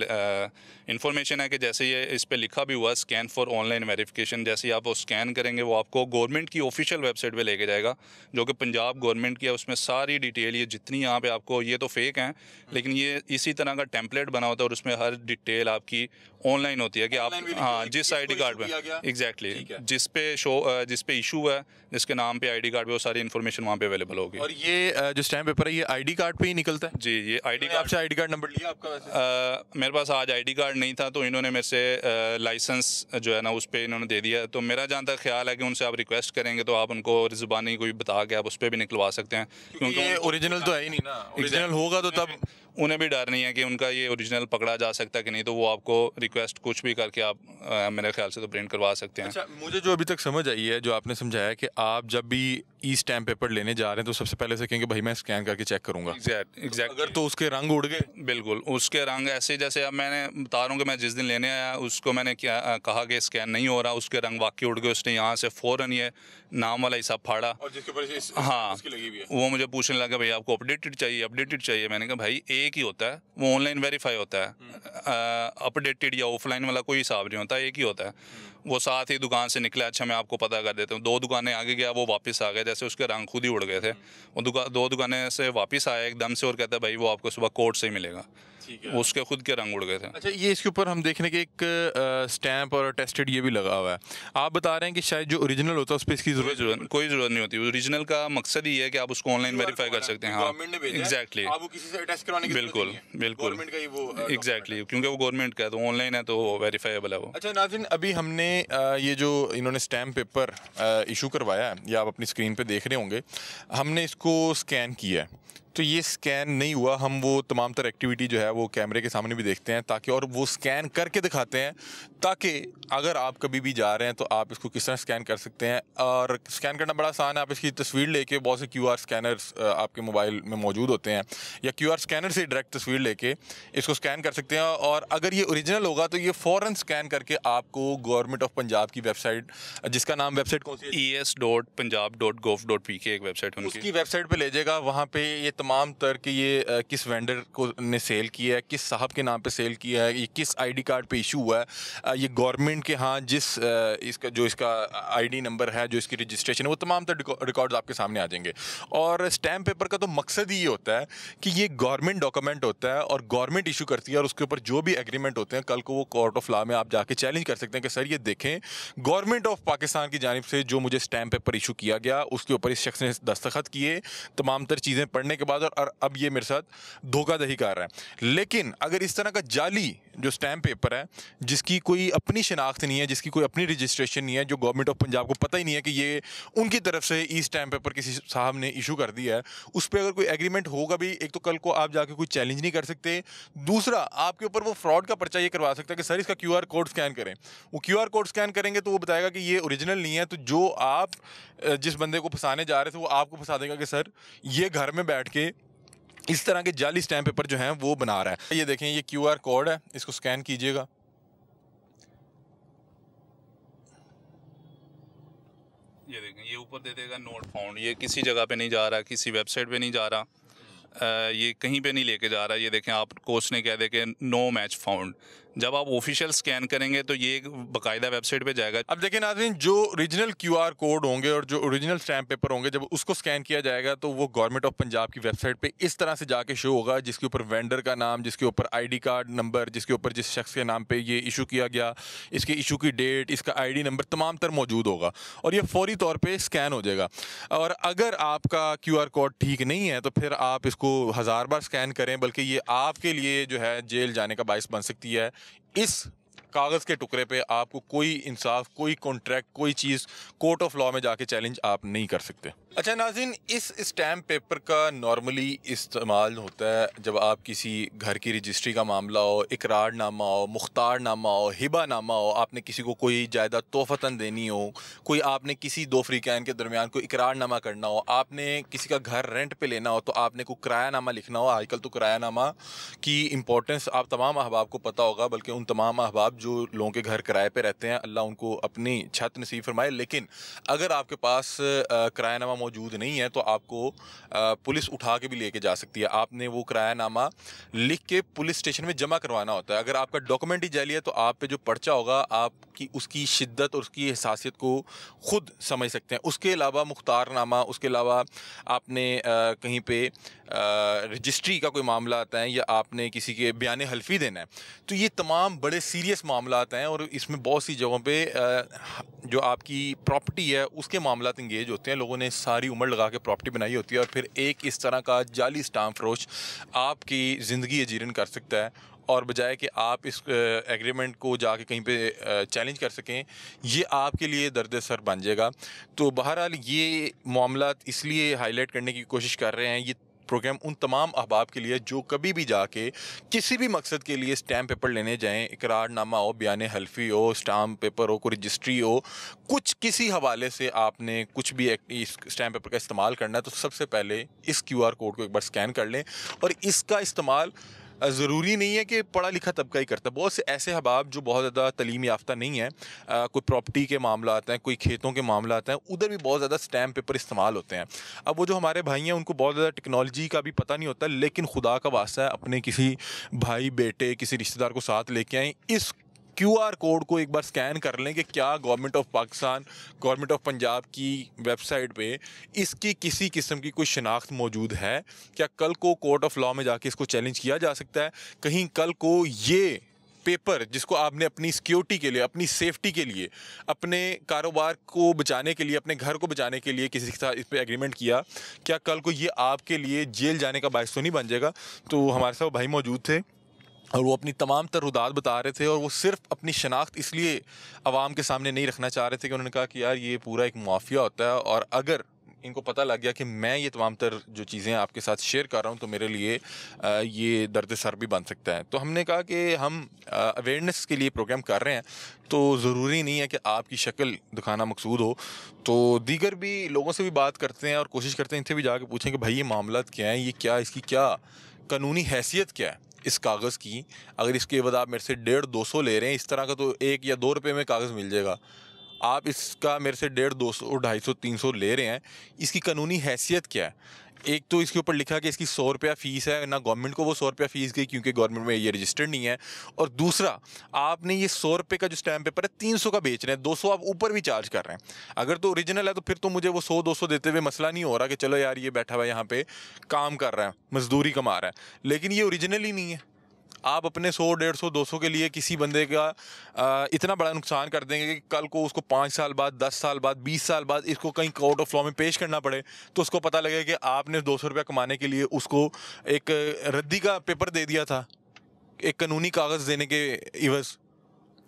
इन्फॉर्मेशन है कि जैसे ये इस पर लिखा भी हुआ स्कैन फॉर ऑनलाइन वेरिफिकेशन जैसे ही आप वो स्कैन करेंगे वो आपको गवर्नमेंट की ऑफिशियल वेबसाइट पे लेके जाएगा जो कि पंजाब गवर्नमेंट की है उसमें सारी डिटेल ये जितनी यहाँ पे आपको ये तो फेक हैं लेकिन ये इसी तरह का टेम्पलेट बना होता है और उसमें हर डिटेल आपकी ऑनलाइन होती है कि आप हाँ जिस आई डी कार्ड पर एग्जैक्टली जिस पे शो जिस पे इशू है जिसके नाम पर आई डी कार्ड पर वो सारी इन्फॉर्मेशन वहाँ पर अवेलेबल होगी और ये जो स्टैम्प पेपर है ये आई डी कार्ड पर ही निकलता है जी ये I D card I D card number लिया आपका मेरे पास आज आई डी कार्ड नहीं था तो इन्होंने मेरे से लाइसेंस जो है ना उस पर इन्होंने दे दिया तो मेरा जहाँ तक ख्याल है कि उनसे आप रिक्वेस्ट करेंगे तो आप उनको ज़ुबानी कोई बता के आप उस पर भी निकलवा सकते हैं क्योंकि ओरिजिनल तो है ही नहीं ना ओरिजिनल होगा तो तब उन्हें भी डर नहीं है कि उनका ये ओरिजिनल पकड़ा जा सकता है कि नहीं तो वो आपको रिक्वेस्ट कुछ भी करके आप आ, मेरे ख्याल से तो प्रिंट करवा सकते हैं अच्छा मुझे जो अभी तक समझ आई है जो आपने समझाया कि आप जब भी ई स्टैम्प पेपर लेने जा रहे हैं तो सबसे पहले से कहेंगे भाई मैं स्कैन करके चेक करूंगा एग्जैक्ट एग्जैक्ट अगर तो उसके रंग उड़ गए बिल्कुल उसके रंग ऐसे जैसे अब मैंने बता रहा हूँ कि मैं जिस दिन लेने आया उसको मैंने क्या कहा कि स्कैन नहीं हो रहा उसके रंग वाकई उड़ गए उसने यहाँ से फ़ौरन ये नाम वाला हिसाब फाड़ा और जिसके हाँ वो मुझे पूछने लगा भाई आपको अपडेटेड चाहिए अपडेटेड चाहिए मैंने कहा भाई एक ही होता है वो ऑनलाइन वेरीफाई होता है हम्म। अपडेटेड या ऑफलाइन वाला कोई हिसाब नहीं होता एक ही होता है हम्म। वो साथ ही दुकान से निकला अच्छा मैं आपको पता कर देता हूँ दो दुकानें आगे गया वो वापस आ गया जैसे उसके रंग खुद ही उड़ गए थे हम्म। वो दुका, दो दुकानें से वापस आया एकदम से और कहता है भाई वो आपको सुबह कोर्ट से ही मिलेगा उसके खुद के रंग उड़ गए थे अच्छा ये इसके ऊपर हम देख रहे हैं कि एक स्टैंप और टेस्टेड ये भी लगा हुआ है आप बता रहे हैं कि शायद जो ओरिजिनल होता है उस पर इसकी जरूरत जरूरत कोई जरूरत नहीं होती ओरिजिनल का मकसद ही है कि आप उसको ऑनलाइन वेरीफाई कर सकते हैं एग्जैक्टली हाँ। बिल्कुल बिल्कुल एग्जैक्टली क्योंकि वो गवर्नमेंट का है तो ऑनलाइन है तो वेरीफाइबल है वो अच्छा नाजिन अभी हमने ये जो इन्होंने स्टैम्प पेपर इशू करवाया है या आप अपनी स्क्रीन पर देख रहे होंगे हमने इसको स्कैन किया है तो ये स्कैन नहीं हुआ हम वो तमाम तर एक्टिविटी जो है वो कैमरे के सामने भी देखते हैं ताकि और वो स्कैन करके दिखाते हैं ताकि अगर आप कभी भी जा रहे हैं तो आप इसको किस तरह स्कैन कर सकते हैं और स्कैन करना बड़ा आसान है आप इसकी तस्वीर लेके बहुत से क्यूआर स्कैनर्स आपके मोबाइल में मौजूद होते हैं या क्यू स्कैनर से डायरेक्ट तस्वीर ले इसको स्कैन कर सकते हैं और अगर ये औरिजिनल होगा तो ये फ़ौर स्कैन करके आपको गवर्नमेंट ऑफ पंजाब की वेबसाइट जिसका नाम वेबसाइट कौन सी E S dot Punjab dot gov dot P K एक वेबसाइट उसकी वेबसाइट पर ले जाएगा वहाँ पर ये तमाम तर कि ये किस वेंडर को ने सेल किया है किस साहब के नाम पे सेल किया है ये किस आईडी कार्ड पे इशू हुआ है ये गवर्नमेंट के हाँ जिस इसका जो इसका आईडी नंबर है जो इसकी रजिस्ट्रेशन है वो तमाम तर रिकॉर्ड्स आपके सामने आ जाएंगे और स्टैम्प पेपर का तो मकसद ही ये होता है कि ये गवर्नमेंट डॉक्यूमेंट होता है और गवर्नमेंट इशू करती है और उसके ऊपर जो भी एग्रीमेंट होते हैं कल को वो कोर्ट ऑफ लॉ में आप जाके चैलेंज कर सकते हैं कि सर ये देखें गवर्नमेंट ऑफ पाकिस्तान की जानब से जो मुझे स्टैम्प पेपर इशू किया गया उसके ऊपर इस शख्स ने दस्तखत किए तमाम तर चीज़ें पढ़ने के बाद और अब ये मेरे साथ धोखाधही कर रहा है लेकिन अगर इस तरह का जाली जो स्टैम्प पेपर है जिसकी कोई अपनी शनाख्त नहीं है जिसकी कोई अपनी रजिस्ट्रेशन नहीं है जो गवर्नमेंट ऑफ पंजाब को पता ही नहीं है कि ये उनकी तरफ से ई स्टैम्प पेपर किसी साहब ने इशू कर दिया है उस पर अगर कोई एग्रीमेंट होगा भी एक तो कल को आप जाके कोई चैलेंज नहीं कर सकते दूसरा आपके ऊपर वो फ्रॉड का पर्चा ये करवा सकता है कि सर इसका क्यू कोड स्कैन करें वो क्यू कोड स्कैन करेंगे तो वो बताएगा कि ये ओरिजिनल नहीं है तो जो आप जिस बंदे को फंसाने जा रहे थे वो आपको फंसा देगा कि सर ये घर में बैठ के के इस तरह के जाली स्टैम्प पेपर जो हैं वो बना रहा है ये देखें ये क्यू कोड है इसको स्कैन कीजिएगा ये देखें ये ऊपर दे देगा नोट फाउंड ये किसी जगह पे नहीं जा रहा किसी वेबसाइट पे नहीं जा रहा आ, ये कहीं पे नहीं लेके जा रहा ये देखें आप कोच ने कह दे के नो मैच फाउंड जब आप ऑफिशियल स्कैन करेंगे तो ये बाकायदा वेबसाइट पे जाएगा अब देखिए नाजरीन जो ओरिजिनल क्यू कोड होंगे और जो ओरिजिनल स्टैम्प पेपर होंगे जब उसको स्कैन किया जाएगा तो वो गवर्नमेंट ऑफ पंजाब की वेबसाइट पे इस तरह से जाके शो होगा जिसके ऊपर वेंडर का नाम जिसके ऊपर आई कार्ड नंबर जिसके ऊपर जिस शख्स के नाम पर ये इशू किया गया इसके इशू की डेट इसका आई नंबर तमाम तर मौजूद होगा और ये फौरी तौर पर स्कैन हो जाएगा और अगर आपका क्यू कोड ठीक नहीं है तो फिर आप इसको हज़ार बार स्कैन करें बल्कि ये आपके लिए जो है जेल जाने का बायस बन सकती है इस कागज़ के टुकड़े पे आपको कोई इंसाफ कोई कॉन्ट्रैक्ट कोई चीज़ कोर्ट ऑफ लॉ में जाके चैलेंज आप नहीं कर सकते अच्छा नाजिन इस स्टैम्प पेपर का नॉर्मली इस्तेमाल होता है जब आप किसी घर की रजिस्ट्री का मामला हो इकरारनामा हो मुख्तारनामा हो हिबा नामा हो आपने किसी को कोई जायदाद तोहफ़ता देनी हो कोई आपने किसी दो फ्रीकैन के दरमियान कोई इकरारनामा करना हो आपने किसी का घर रेंट पे लेना हो तो आपने कोई किराया नामा लिखना हो आजकल तो किराया नामा की इंपॉर्टेंस आप तमाम अहबाब को पता होगा बल्कि उन तमाम अहबाब जो लोगों के घर किराए पर रहते हैं अल्लाह उनको अपनी छत नसीब फरमाए लेकिन अगर आपके पास किराया नामा मौजूद नहीं है तो आपको पुलिस उठा के भी लेके जा सकती है आपने वो किराया नामा लिख के पुलिस स्टेशन में जमा करवाना होता है अगर आपका डॉक्यूमेंट ही जाली है तो आप पे जो पर्चा होगा आपकी उसकी शिद्दत और उसकी हसासीत को खुद समझ सकते हैं उसके अलावा मुख्तारनामा उसके अलावा आपने कहीं पर रजिस्ट्री का कोई मामला आता है या आपने किसी के बयान हल्फी देना है तो ये तमाम बड़े सीरियस मामला हैं और इसमें बहुत सी जगहों पर जो आपकी प्रॉपर्टी है उसके मामला इंगेज होते हैं लोगों ने सारी उम्र लगा के प्रॉपर्टी बनाई होती है और फिर एक इस तरह का जाली स्टाम्प फरोश आपकी ज़िंदगी अजीरन कर सकता है और बजाय कि आप इस एग्रीमेंट को जाके कहीं पे चैलेंज कर सकें ये आपके लिए दर्द सर बन जाएगा तो बहरहाल ये मामला इसलिए हाईलाइट करने की कोशिश कर रहे हैं ये प्रोग्राम उन तमाम अहबाब के लिए जो कभी भी जाके किसी भी मकसद के लिए स्टैम्प पेपर लेने जाएँ इकरारनामा हो बयान हल्फी हो स्टाम्प पेपर हो कोई रजिस्ट्री हो कुछ किसी हवाले से आपने कुछ भी स्टैम्प पेपर का इस्तेमाल करना है तो सबसे पहले इस क्यू कोड को एक बार स्कैन कर लें और इसका इस्तेमाल ज़रूरी नहीं है कि पढ़ा लिखा तबका ही करता बहुत से ऐसे हबाब जो बहुत ज़्यादा तलीम याफ्ता नहीं है आ, कोई प्रॉपर्टी के मामला आते हैं कोई खेतों के मामला आते हैं उधर भी बहुत ज़्यादा स्टैम्प पेपर इस्तेमाल होते हैं अब वो जो हमारे भाई हैं उनको बहुत ज़्यादा टेक्नोलॉजी का भी पता नहीं होता लेकिन खुदा का वास्ता है अपने किसी भाई बेटे किसी रिश्तेदार को साथ लेके आएँ इस आर कोड को एक बार स्कैन कर लें कि क्या government of Pakistan government of Punjab की वेबसाइट पे इसकी किसी किस्म की कोई शनाख्त मौजूद है क्या कल को कोर्ट ऑफ लॉ में जाके इसको चैलेंज किया जा सकता है कहीं कल को ये पेपर जिसको आपने अपनी सिक्योरिटी के लिए अपनी सेफ्टी के लिए अपने कारोबार को बचाने के लिए अपने घर को बचाने के लिए किसी के साथ इस पर एग्रीमेंट किया क्या कल को ये आपके लिए जेल जाने का बायस तो नहीं बन जाएगा तो हमारे साथ भाई मौजूद थे और वो अपनी तमाम तर उदात बता रहे थे और वो सिर्फ अपनी शनाख्त इसलिए आवाम के सामने नहीं रखना चाह रहे थे कि उन्होंने कहा कि यार ये पूरा एक माफिया होता है और अगर इनको पता लग गया कि मैं ये तमाम तर जो चीज़ें आपके साथ शेयर कर रहा हूँ तो मेरे लिए ये दर्द सर भी बन सकता है तो हमने कहा कि हम अवेयरनेस के लिए प्रोग्राम कर रहे हैं तो ज़रूरी नहीं है कि आपकी शक्ल दिखाना मकसूद हो तो दीगर भी लोगों से भी बात करते हैं और कोशिश करते हैं इनसे भी जाके पूछें कि भाई ये मामला क्या है ये क्या इसकी क्या कानूनी हैसियत क्या है इस कागज़ की अगर इसके बाद आप मेरे से डेढ़ दो सौ ले रहे हैं इस तरह का तो एक या दो रुपये में कागज़ मिल जाएगा आप इसका मेरे से डेढ़ दो सौ ढाई सौ तीन सौ ले रहे हैं इसकी कानूनी हैसियत क्या है एक तो इसके ऊपर लिखा कि इसकी सौ रुपया फ़ीस है ना गवर्नमेंट को वो सौ रुपया फ़ीस गई क्योंकि गवर्नमेंट में ये रजिस्टर्ड नहीं है और दूसरा आपने ये सौ रुपये का जो स्टैम्प पेपर है तीन सौ का बेच रहे हैं दो सौ आप ऊपर भी चार्ज कर रहे हैं अगर तो ओरिजिनल है तो फिर तो मुझे वो सौ दो सौ देते हुए मसला नहीं हो रहा कि चलो यार ये बैठा हुआ यहाँ पे काम कर रहा है मजदूरी कमा रहा है लेकिन ये ओरिजिनल ही नहीं है आप अपने सौ डेढ़ सौ दो सौ के लिए किसी बंदे का आ, इतना बड़ा नुकसान कर देंगे कि कल को उसको पाँच साल बाद दस साल बाद बीस साल बाद इसको कहीं कोर्ट ऑफ लॉ में पेश करना पड़े तो उसको पता लगे कि आपने दो सौ रुपया कमाने के लिए उसको एक रद्दी का पेपर दे दिया था एक कानूनी कागज़ देने के इवज़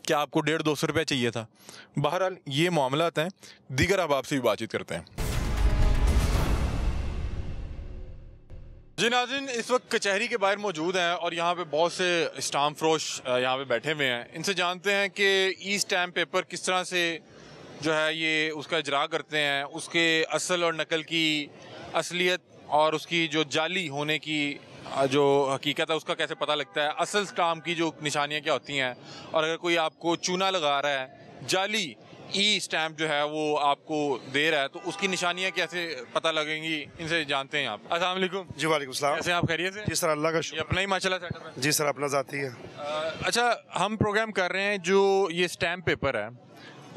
क्या आपको डेढ़ दो सौ रुपया चाहिए था बहरहाल ये मामला आते हैं दीगर अब आपसे भी बातचीत करते हैं जी नाजिन इस वक्त कचहरी के बाहर मौजूद हैं और यहाँ पे बहुत से स्टाम्प फ्रोश यहाँ पे बैठे हुए हैं इनसे जानते हैं कि ई स्टैम्प पेपर किस तरह से जो है ये उसका इजरा करते हैं उसके असल और नकल की असलियत और उसकी जो जाली होने की जो हकीकत है उसका कैसे पता लगता है असल स्टाम्प की जो निशानियाँ क्या होती हैं और अगर कोई आपको चूना लगा रहा है जाली ई स्टैम्प जो है वो आपको दे रहा है तो उसकी निशानियाँ कैसे पता लगेंगी इनसे जानते हैं आप असला जी वालेकुम सलाम कैसे आप खैरियत से जी अल्लाह का अपना ही माशा जी सर अपना जाती है अच्छा हम प्रोग्राम कर रहे हैं जो ये स्टैम्प पेपर है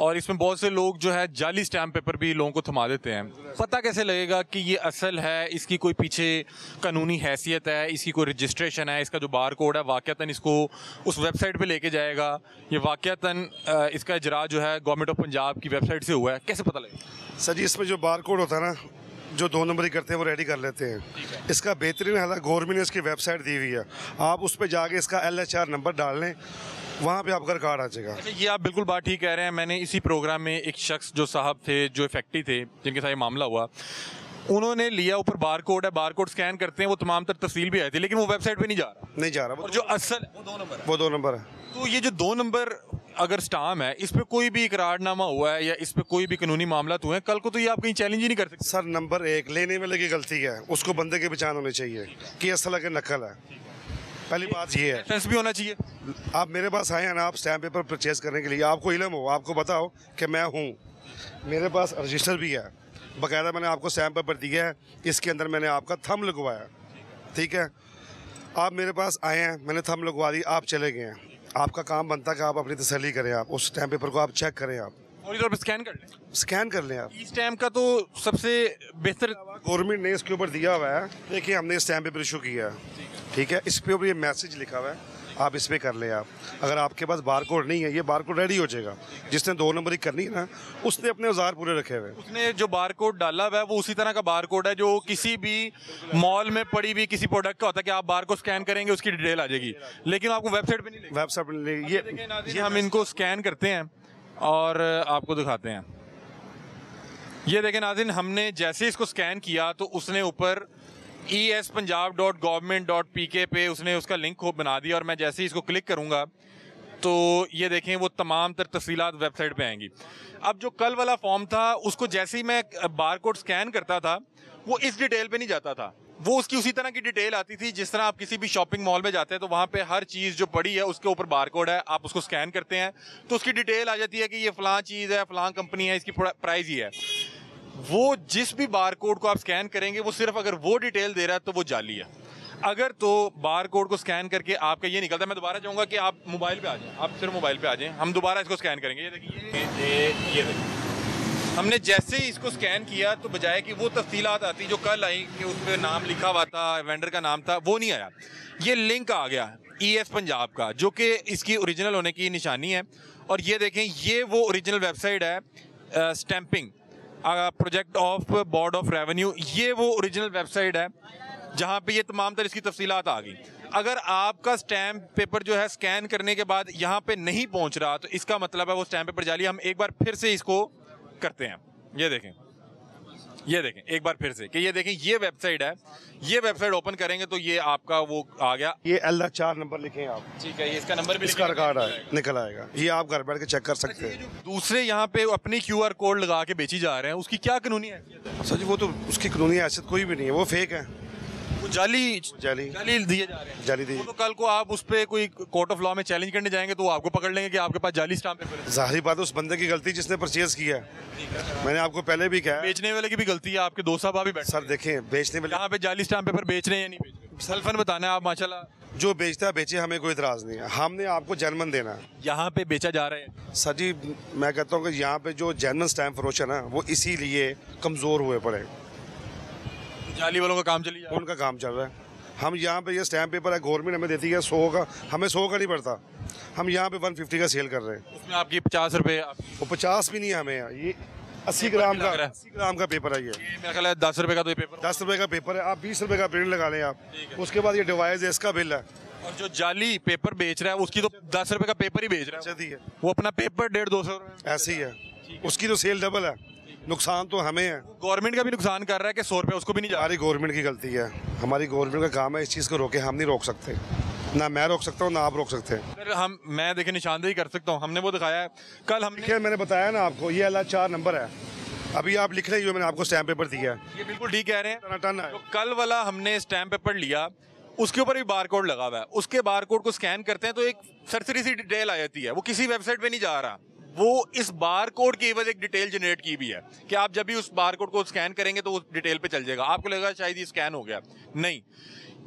और इसमें बहुत से लोग जो है जाली स्टैम्प पेपर भी लोगों को थमा देते हैं पता कैसे लगेगा कि ये असल है इसकी कोई पीछे कानूनी हैसियत है इसकी कोई रजिस्ट्रेशन है इसका जो बार कोड है वाक़ता इसको उस वेबसाइट पर लेके जाएगा ये वाक़ता इसका इजरा जो है गवर्नमेंट ऑफ पंजाब की वेबसाइट से हुआ है कैसे पता लगेगा सर जी इसमें जो बार कोड होता है ना जो दो नंबर ही करते हैं वो रेडी कर लेते हैं इसका बेहतरीन हालात गवर्नमेंट ने इसकी वेबसाइट दी हुई है आप उस पर जाके इसका एल एच आर नंबर डाल लें वहाँ पे आपका कार्ड आ जाएगा अच्छा, ये आप बिल्कुल बात ठीक कह रहे हैं मैंने इसी प्रोग्राम में एक शख्स जो साहब थे जो इफेक्टिव थे जिनके साथ ये मामला हुआ उन्होंने लिया ऊपर बार कोड है बार कोड स्कैन करते हैं वो तमाम तर तफसील भी आई थी लेकिन वो वेबसाइट पे नहीं जा रहा नहीं जा रहा और तो जो असल वो दो नंबर वो दो नंबर है तो ये जो दो नंबर अगर स्टाम है इस पर कोई भी इकरारनामा हुआ है या इस पर कोई भी कानूनी मामला हुए तो हैं कल को तो ये आप कहीं चैलेंज ही नहीं कर सकते सर नंबर एक लेने में लगी गलती है उसको बंदे के पहचान होनी चाहिए कि असल है नकल है पहली बात ये है लाइसेंस भी होना चाहिए आप मेरे पास आए हैं ना आप स्टैम्प पेपर परचेज करने के लिए आपको इलम हो आपको बताओ कि मैं हूँ मेरे पास रजिस्टर भी है बाकायदा मैंने आपको स्टैम्प पेपर दिया है इसके अंदर मैंने आपका थम लगवाया ठीक है आप मेरे पास आए हैं मैंने थम लगवा दी आप चले गए हैं आपका काम बनता है कि आप अपनी तसली करें आप उस स्टैम्प पेपर को आप चेक करें आप और इधर स्कैन कर लें स्कैन कर लें आप इस स्टैम्प का तो सबसे बेहतर गवर्नमेंट ने इसके ऊपर दिया हुआ है देखिए हमने स्टैम्प पेपर इशू किया है ठीक है इस पर भी मैसेज लिखा हुआ है आप इस पर कर ले आप अगर आपके पास बार कोड नहीं है ये बार कोड रेडी हो जाएगा जिसने दो नंबरी करनी है ना उसने अपने औजार पूरे रखे हुए उसने जो बार कोड डाला हुआ है वो उसी तरह का बार कोड है जो किसी भी मॉल में पड़ी हुई किसी प्रोडक्ट का होता है कि आप बार को स्कैन करेंगे उसकी डिटेल आ जाएगी लेकिन आपको वेबसाइट पर नहीं वेबसाइट पर नहीं ये ये हम इनको स्कैन करते हैं और आपको दिखाते हैं ये देखें नाजिन हमने जैसे इसको स्कैन किया तो उसने ऊपर E S Punjab dot government dot P K पे उसने उसका लिंक को बना दिया और मैं जैसे ही इसको क्लिक करूँगा तो ये देखें वो तमाम तर तफसीत वेबसाइट पे आएंगी अब जो कल वाला फॉर्म था उसको जैसे ही मैं बार कोड स्कैन करता था वो इस डिटेल पे नहीं जाता था वो उसकी उसी तरह की डिटेल आती थी जिस तरह आप किसी भी शॉपिंग मॉल में जाते हैं तो वहाँ पे हर चीज़ जो पड़ी है उसके ऊपर बार कोड है आप उसको स्कैन करते हैं तो उसकी डिटेल आ जाती है कि ये फ़लाँ चीज़ है फ़लाँ कंपनी है इसकी प्राइस ही है वो जिस भी बार कोड को आप स्कैन करेंगे वो सिर्फ अगर वो डिटेल दे रहा है तो वो जाली है अगर तो बार कोड को स्कैन करके आपका ये निकलता है मैं दोबारा चाहूँगा कि आप मोबाइल पे आ जाएं आप सिर्फ मोबाइल पे आ जाएं हम दोबारा इसको स्कैन करेंगे ये देखिए ये ये देखिए हमने जैसे ही इसको स्कैन किया तो बजाय कि वो तफसीलात आती जो कल आई कि उस पर नाम लिखा हुआ था वेंडर का नाम था वो नहीं आया ये लिंक आ गया ई e एस पंजाब का जो कि इसकी ओरिजिनल होने की निशानी है और ये देखें ये वो ओरिजिनल वेबसाइट है stamping project of board of revenue ये वो ओरिजिनल वेबसाइट है जहाँ पे ये तमाम तरह इसकी तफसीत आ गई अगर आपका स्टैम्प पेपर जो है स्कैन करने के बाद यहाँ पे नहीं पहुँच रहा तो इसका मतलब है वो स्टैम्प पेपर जाली हम एक बार फिर से इसको करते हैं ये देखें ये देखें एक बार फिर से कि ये देखें ये वेबसाइट है ये वेबसाइट ओपन करेंगे तो ये आपका वो आ गया ये एल चार नंबर लिखे आप ठीक है ये इसका नंबर भी इसका रिकॉर्ड आए, निकल आएगा ये आप घर बैठ के चेक कर सकते हैं दूसरे यहाँ पे अपनी क्यू कोड लगा के बेची जा रहे हैं उसकी क्या कानूनी है सर जी वो तो उसकी कानूनी हैसियत कोई भी नहीं है वो फेक है जाली जाली जाली दिए जा रहे हैं जाली दिए तो कल को आप उस पर कोई कोर्ट ऑफ लॉ में चैलेंज करने जाएंगे तो आपको पकड़ लेंगे कि आपके पास जाली स्टाम्प पेपर जाहिर बात है उस बंदे की गलती जिसने परचेज किया मैंने आपको पहले भी कहा बेचने वाले की भी गलती है आपके दोस्त साहब अभी सर देखे बेचने वाले यहाँ पे जाली स्टाम्प पेपर बेच रहे हैं सल्फन बताना है आप माशाल्लाह जो बेचता है बेचे हमें कोई इतराज नहीं है हमने आपको जनमन देना है यहाँ पे बेचा जा रहा है सर जी मैं कहता हूँ कि यहाँ पे जो जनमन स्टैम्प फरोश है ना वो इसीलिए कमज़ोर हुए पड़े जाली वालों का काम चली जा रहा उनका काम चल रहा है हम यहाँ पे ये स्टैम्प पेपर है गवर्नमेंट हमें देती है सौ का हमें सौ का नहीं पड़ता हम यहाँ पे 150 का सेल कर रहे हैं उसमें आपकी पचास रुपये वो पचास भी नहीं है हमें ये अस्सी ग्राम का अस्सी ग्राम का पेपर है ये ख्याल है दस रुपये का तो ये पेपर दस रुपये का पेपर है आप बीस रुपये का प्रिंट लगा लें आप उसके बाद ये डिवाइस है इसका बिल है और जो जाली पेपर बेच रहा है उसकी तो दस रुपये का पेपर ही बेच रहा है वो अपना पेपर डेढ़ दो सौ ऐसे ही है उसकी तो सेल डबल है नुकसान तो हमें है गवर्नमेंट का भी नुकसान कर रहा है कि सौ रुपये उसको भी नहीं जा हमारी गवर्नमेंट की गलती है हमारी गवर्नमेंट का काम है इस चीज़ को रोके हम नहीं रोक सकते ना मैं रोक सकता हूँ ना आप रोक सकते हैं हम मैं देखे निशानदेही कर सकता हूँ हमने वो दिखाया है कल हम देखिए मैंने बताया ना आपको ये अला चार नंबर है अभी आप लिख रहे हो मैंने आपको स्टैम्प पेपर दिया है ये बिल्कुल ठीक कह रहे हैं टन है। तो कल वाला हमने स्टैम्प पेपर लिया उसके ऊपर भी बार कोड लगा हुआ है उसके बार कोड को स्कैन करते हैं तो एक सरसरी सी डिटेल आ जाती है वो किसी वेबसाइट पे नहीं जा रहा वो इस बार कोड की वजह एक डिटेल जनरेट की भी है कि आप जब भी उस बार कोड को स्कैन करेंगे तो उस डिटेल पे चल जाएगा आपको लगेगा शायद ये स्कैन हो गया नहीं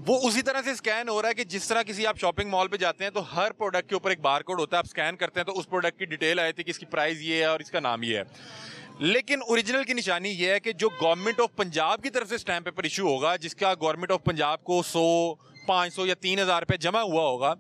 वो उसी तरह से स्कैन हो रहा है कि जिस तरह किसी आप शॉपिंग मॉल पे जाते हैं तो हर प्रोडक्ट के ऊपर एक बार कोड होता है आप स्कैन करते हैं तो उस प्रोडक्ट की डिटेल आई थी कि इसकी प्राइस ये है और इसका नाम ये है लेकिन ओरिजिनल की निशानी ये है कि जो गवर्नमेंट ऑफ पंजाब की तरफ से स्टैम्प पेपर इशू होगा जिसका गवर्नमेंट ऑफ पंजाब को सौ पाँच सौ या तीन हज़ार रुपये जमा हुआ होगा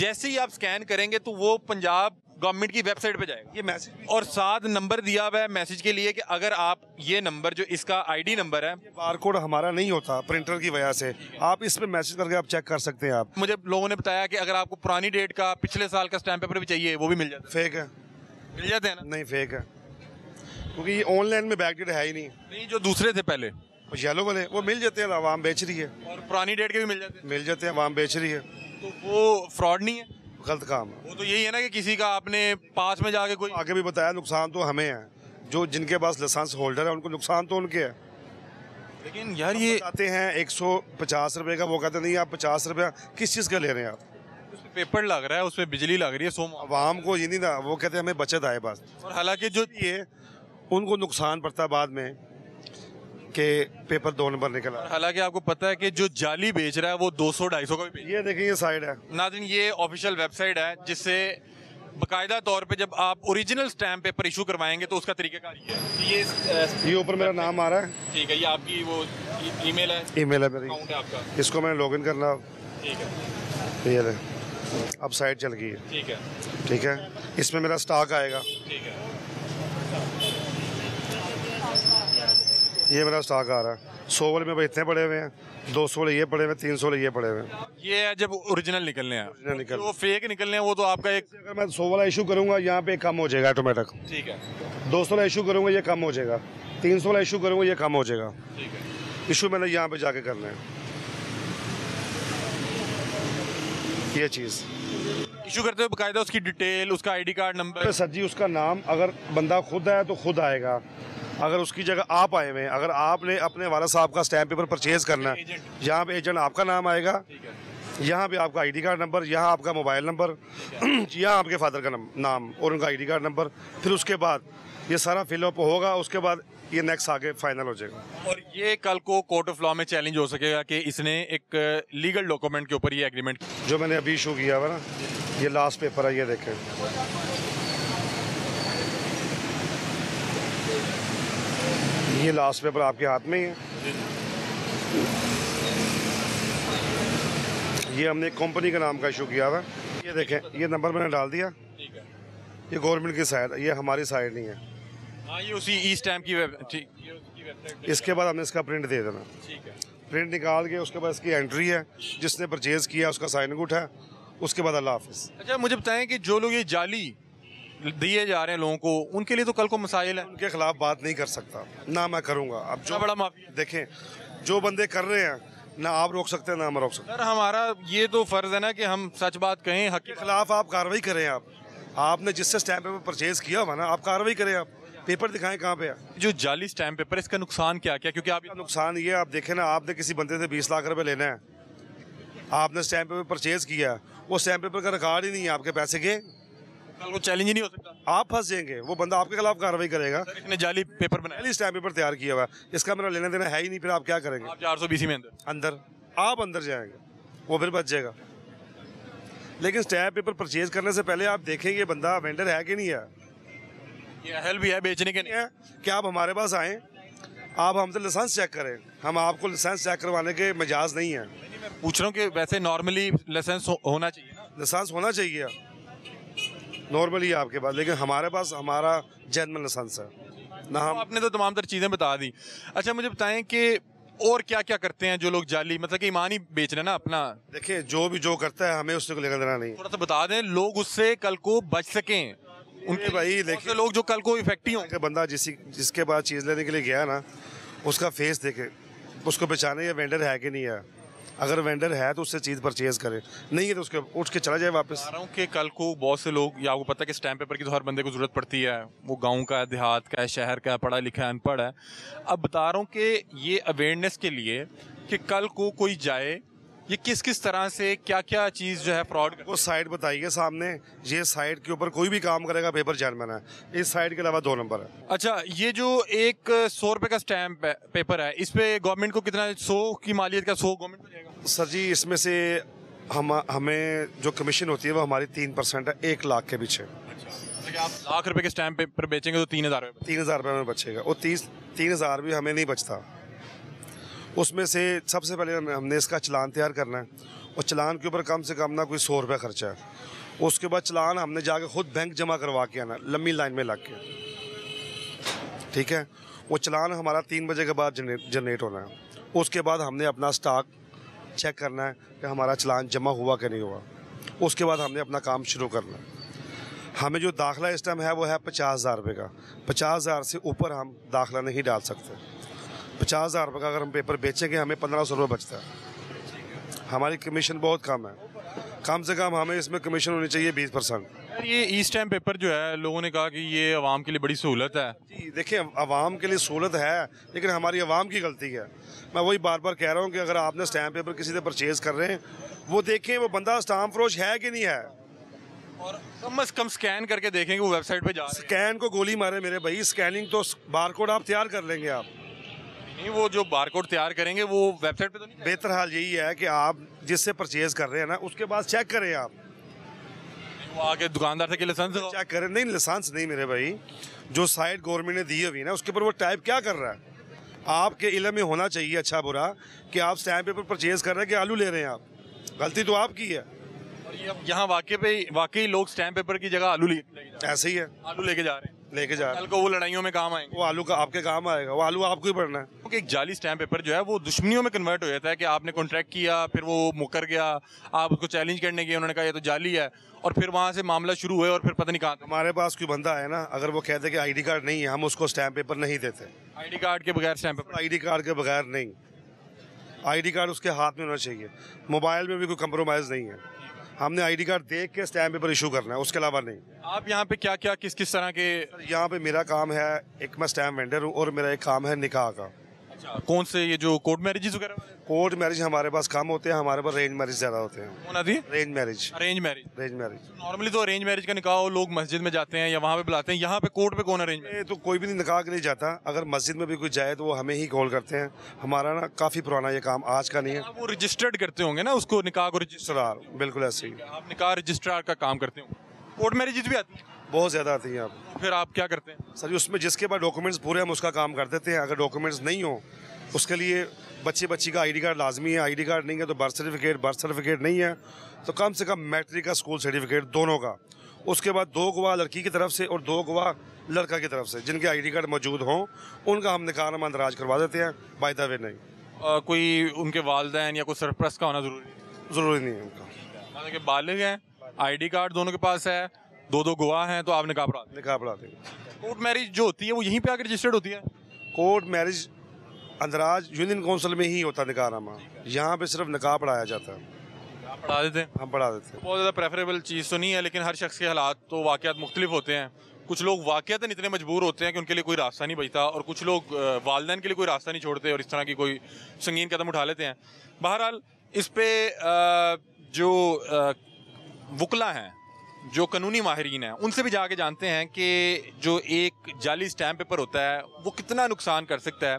जैसे ही आप स्कैन करेंगे तो वो पंजाब गवर्नमेंट की वेबसाइट पे जाएगा ये मैसेज और साथ नंबर दिया हुआ है मैसेज के लिए कि अगर आप ये नंबर जो इसका आईडी नंबर है बारकोड हमारा नहीं होता प्रिंटर की वजह से आप इस पर मैसेज करके आप चेक कर सकते हैं आप मुझे लोगों ने बताया कि अगर आपको पुरानी डेट का पिछले साल का स्टैम्प पेपर भी चाहिए वो भी मिल जाता फेक है मिल जाते हैं ना नहीं फेक है क्योंकि ये ऑनलाइन में बैकडेट है ही नहीं नहीं जो दूसरे थे पहले येलो वाले वो मिल जाते हैं आवाम बेच रही है और पुरानी डेट के भी मिल जाते मिल जाते हैं आवाम बेच रही है तो वो फ्रॉड नहीं है गलत काम है वो तो यही है ना कि किसी का आपने पास में जाके कोई आगे भी बताया नुकसान तो हमें है जो जिनके पास लाइसेंस होल्डर है उनको नुकसान तो उनके है लेकिन यार ये आते हैं एक सौ पचास रुपये का वो कहते नहीं आप पचास रुपया किस चीज़ का ले रहे हैं आप पेपर लग रहा है उस पर बिजली लग रही है सोम आवाम को ये नहीं ना वो कहते हैं हमें बचत आए बस और हालांकि जो ये उनको नुकसान पड़ता है बाद में कि पेपर दो नंबर निकला हालांकि आपको पता है कि जो जाली बेच रहा है वो 200 सौ का भी ये देखिए ये साइड है नाजिन ये ऑफिशियल वेबसाइट है जिससे बाकायदा तौर पे जब आप ओरिजिनल स्टैम्प पेपर इशू करवाएंगे तो उसका तरीका तो ये है ये ये ऊपर मेरा नाम आ रहा है ठीक है ये आपकी वो ईमेल e-, है ईमेल है मेरी है आपका इसको मैंने लॉगिन करना ठीक है ये अब साइट चल गई है ठीक है ठीक है इसमें मेरा स्टॉक आएगा ठीक है ये मेरा स्टॉक आ रहा है सौ वाले में भाई इतने पड़े हुए हैं दो सौ वाले ये पड़े हुए हैं तीन सौ वाले ये पड़े हुए हैं ये है जब ओरिजिनल निकलने हैं ओरिजिनल निकल वो फेक निकलने हैं वो तो आपका एक अगर मैं सौ वाला इशू करूँगा यहाँ पे कम हो जाएगा ऑटोमेटिक ठीक है दो सौ वाला इशू करूँगा ये कम हो जाएगा तीन सौ वाला इशू करूँगा ये कम हो जाएगा ठीक है इशू मैंने यहाँ पे जाके करना है ये चीज़ इशू करते हुए बकायदा उसकी डिटेल उसका आईडी कार्ड नंबर सर जी उसका नाम अगर बंदा खुद है तो खुद आएगा अगर उसकी जगह आप आए हुए हैं अगर आपने अपने वाला साहब का स्टैम्प पेपर परचेज करना है यहाँ पे एजेंट आपका नाम आएगा यहाँ पे आपका आईडी कार्ड नंबर यहाँ आपका मोबाइल नंबर यहाँ आपके फादर का नाम और उनका आईडी कार्ड नंबर फिर उसके बाद ये सारा फिलअप होगा उसके बाद ये नेक्स्ट आगे फाइनल हो जाएगा और ये कल को कोर्ट ऑफ लॉ में चैलेंज हो सकेगा कि इसने एक लीगल डॉक्यूमेंट के ऊपर ये एग्रीमेंट जो मैंने अभी इशू किया हुआ ना ये लास्ट पेपर है ये देखें ये लास्ट पेपर आपके हाथ में ही है ये हमने कंपनी के नाम का इशू किया हुआ ये देखें ये नंबर मैंने डाल दिया ये गवर्नमेंट की साइड ये हमारी साइड नहीं है हाँ, ये उसी ईस्ट टाइम की वेब ठीक इसके बाद हमने इसका प्रिंट दे देना ठीक है प्रिंट निकाल के उसके बाद इसकी एंट्री है जिसने परचेज़ किया उसका साइन गुट है उसके बाद अल्लाह हाफिज़ अच्छा मुझे बताएं कि जो लोग ये जाली दिए जा रहे हैं लोगों को उनके लिए तो कल को मसाइल है उनके खिलाफ बात नहीं कर सकता ना मैं करूँगा अब जो बड़ा माफ देखें जो बंदे कर रहे हैं ना आप रोक सकते हैं ना हम रोक सकते हैं हमारा ये तो फर्ज है ना कि हम सच बात कहें हक के खिलाफ आप कार्रवाई करें आप आपने जिससे स्टैम्प पेपर परचेज किया हुआ ना आप कार्रवाई करें आप पेपर दिखाएं कहाँ पे है जो जाली स्टैम्प पेपर इसका नुकसान क्या क्या क्योंकि आप नुकसान ये आप देखें ना आपने किसी बंदे से बीस लाख रुपये लेना है आपने स्टैम्प पेपर परचेज किया वो स्टैम्प पेपर का रिकॉर्ड ही नहीं है आपके पैसे के कल को चैलेंज नहीं हो सकता आप फंस जाएंगे वो बंदा आपके खिलाफ कार्रवाई करेगा इसने जाली पेपर बनाया जाली स्टैम्प पेपर तैयार किया हुआ इसका मेरा लेना देना है ही नहीं फिर आप क्या करेंगे आप चार सौ बीस में अंदर अंदर आप अंदर जाएंगे वो फिर बच जाएगा लेकिन स्टैम्प पेपर परचेज करने से पहले आप देखेंगे बंदा वेंडर है कि नहीं है ये अहल भी है बेचने के नहीं है कि आप हमारे पास आएँ आप हमसे लाइसेंस चेक करें हम आपको लाइसेंस चेक करवाने के मजाज नहीं है पूछ रहा हूँ कि वैसे नॉर्मली लाइसेंस होना चाहिए लाइसेंस होना चाहिए नॉर्मली आपके पास लेकिन हमारे पास हमारा जैनमन लाइसेंस है ना हम आपने तो तमाम तर चीज़ें बता दी अच्छा मुझे बताएं कि और क्या क्या करते हैं जो लोग जाली मतलब कि ईमान ही बेच रहे ना अपना देखिए जो भी जो करता है हमें उससे को लेकर देना नहीं थोड़ा सा बता दें लोग उससे कल को बच सकें उनके भाई देखिए लोग जो कल को इफेक्टिव हो बंदा जिस जिसके बाद चीज़ लेने के लिए गया ना उसका फेस देखे उसको बेचाने या वेंडर है कि नहीं है अगर वेंडर है तो उससे चीज़ परचेज करे नहीं है तो उसके उठ के चला जाए वापस रहा हूँ कि कल को बहुत से लोग या आपको पता है कि स्टैम्प पेपर की तो हर बंदे को ज़रूरत पड़ती है वो गाँव का है देहात का है शहर का है पढ़ा लिखा है अनपढ़ है अब बता रहा हूँ कि ये अवेयरनेस के लिए कि कल को कोई जाए ये किस किस तरह से क्या क्या चीज़ जो है फ्रॉड वो साइट बताइए सामने ये साइट के ऊपर कोई भी काम करेगा पेपर चेयरमैन है इस साइट के अलावा दो नंबर है अच्छा ये जो एक सौ रुपये का स्टैम्प पेपर है इस पर गवर्नमेंट को कितना सौ की मालियत का सौ गवर्नमेंट को जाएगा सर जी इसमें से हम हमें जो कमीशन होती है वो हमारी तीन परसेंट है एक लाख के पीछे अच्छा, तो आप लाख रुपए के स्टैम्प पेपर बेचेंगे तो तीन हज़ार तीन हज़ार रुपये में बचेगा और तीस तीन हज़ार भी हमें नहीं बचता उसमें से सबसे पहले हमने इसका चलान तैयार करना है और चलान के ऊपर कम से कम ना कोई सौ रुपया खर्चा है उसके बाद चलान हमने जाके खुद बैंक जमा करवा के आना लंबी लाइन में लग के ठीक है वो चलान हमारा तीन बजे के बाद जनरेट होना है उसके बाद हमने अपना स्टॉक चेक करना है कि हमारा चलान जमा हुआ कि नहीं हुआ उसके बाद हमने अपना काम शुरू करना है हमें जो दाखला इस टाइम है वो है पचास हज़ार रुपये का पचास हज़ार से ऊपर हम दाखला नहीं डाल सकते पचास हज़ार रुपये का अगर हम पेपर बेचेंगे हमें पंद्रह सौ रुपये बचता है हमारी कमीशन बहुत कम है कम से कम हमें इसमें कमीशन होनी चाहिए बीस परसेंट ये इस टाइम पेपर जो है लोगों ने कहा कि ये आवाम के लिए बड़ी सहूलत है जी देखिए आवाम के लिए सहूलत है लेकिन हमारी आवाम की गलती है मैं वही बार बार कह रहा हूँ कि अगर आपने स्टैम्प पेपर किसी से परचेज़ कर रहे हैं वो देखें वो बंदा स्टाम्प फ्रोश है कि नहीं है और कम अज़ कम स्कैन करके देखेंगे वो वेबसाइट पर जा स्कैन को गोली मारे मेरे भाई स्कैनिंग तो बार आप तैयार कर लेंगे आप नहीं वो जो बारकोड तैयार करेंगे वो वेबसाइट पे तो नहीं बेहतर हाल यही है कि आप जिससे परचेज कर रहे हैं ना उसके बाद चेक करें आप वो आगे दुकानदार से लाइसेंस चेक करें नहीं लाइसेंस नहीं मेरे भाई जो साइट गवर्नमेंट ने दी हुई ना उसके ऊपर वो टाइप क्या कर रहा है आपके इलम में होना चाहिए अच्छा बुरा कि आप स्टैम्प पेपर परचेज कर रहे हैं कि आलू ले रहे हैं आप गलती तो आपकी है और यहाँ वाकई पे वाकई लोग स्टैम्प पेपर की जगह आलू ले ऐसे ही है आलू लेके जा रहे हैं लेके जा कल को वो लड़ाइयों में काम आएंगे वो आलू का आपके काम आएगा वो आलू आपको ही पढ़ना है एक जाली स्टैम्प पेपर जो है वो दुश्मनियों में कन्वर्ट हो जाता है कि आपने कॉन्ट्रैक्ट किया फिर वो मुकर गया आप उसको चैलेंज करने गए उन्होंने कहा ये तो जाली है और फिर वहाँ से मामला शुरू हुआ और फिर पता नहीं कहाँ हमारे पास कोई बंदा है ना अगर वो कहते कि आई कार्ड नहीं है हम उसको स्टैम्प पेपर नहीं देते आई कार्ड के बगैर स्टैम्प पेपर आई कार्ड के बगैर नहीं आईडी कार्ड उसके हाथ में होना चाहिए मोबाइल में भी कोई कम्प्रोमाइज नहीं है हमने आईडी कार्ड देख के स्टैम्प पेपर इशू करना है उसके अलावा नहीं आप यहाँ पे क्या क्या किस किस तरह के यहाँ पे मेरा काम है एक मैं स्टैम्प वेंडर हूँ और मेरा एक काम है निकाह का अच्छा, कौन से ये जो कोर्ट मैरिजेस वगैरह कोर्ट मैरिज हमारे पास कम होते हैं हमारे पास रेंज मैरिज ज्यादा होते हैं कौन आदि arrange marriage arrange marriage arrange marriage normally तो अरेंज मैरिज तो का निकाह लोग मस्जिद में जाते हैं या वहाँ पे बुलाते हैं यहाँ पे कोर्ट पे कौन अरेंज तो कोई भी नहीं निकाह के लिए जाता अगर मस्जिद में भी कोई जाए तो वो हमें ही कॉल करते हैं हमारा ना काफी पुराना ये काम आज का नहीं है वो रजिस्टर्ड करते होंगे ना उसको निकाह को रजिस्ट्रार हाँ, बिल्कुल ऐसे ही आप निकाह रजिस्ट्रार का काम करते हो कोर्ट मैरिज भी आती है बहुत ज़्यादा आती है आप फिर आप क्या करते हैं सर उसमें जिसके पास डॉक्यूमेंट्स पूरे हम उसका काम कर देते हैं अगर डॉक्यूमेंट्स नहीं हो उसके लिए बच्चे बच्ची का आईडी कार्ड लाजमी है आईडी कार्ड नहीं है तो बर्थ सर्टिफिकेट बर्थ सर्टिफिकेट नहीं है तो कम से कम मैट्रिक का स्कूल सर्टिफिकेट दोनों का उसके बाद दो गवाह लड़की की तरफ से और दो गवाह लड़का की तरफ से जिनके आईडी कार्ड मौजूद हों उनका हम निकाह अंदराज करवा देते हैं बाय द वे नहीं आ, कोई उनके वालदेन या कोई सरप्रस्त का होना ज़रूरी ज़रूरी नहीं है उनका बालिग हैं आईडी कार्ड दोनों के पास है दो दो गोवा हैं तो आप निकाह पढ़ा निकाह पढ़ा देंगे कोर्ट मैरिज जो होती है वो यहीं पे आकर रजिस्टर्ड होती है कोर्ट मैरिज अंदराज यूनियन काउंसिल में ही होता नामा यहाँ पे सिर्फ निकाह पढ़ाया जाता है आप पढ़ा देते हैं हम पढ़ा देते हैं बहुत ज़्यादा प्रेफरेबल चीज़ तो नहीं है लेकिन हर शख्स के हालात तो वाक़ मुख्तलिफ होते हैं कुछ लोग वाकत इतने मजबूर होते हैं कि उनके लिए कोई रास्ता नहीं बचता और कुछ लोग वालदे के लिए कोई रास्ता नहीं छोड़ते और इस तरह की कोई संगीन कदम उठा लेते हैं बहरहाल इस पर जो वकला हैं जो कानूनी माहरीन हैं उनसे भी जाके जानते हैं कि जो एक जाली स्टैम्प पेपर होता है वो कितना नुकसान कर सकता है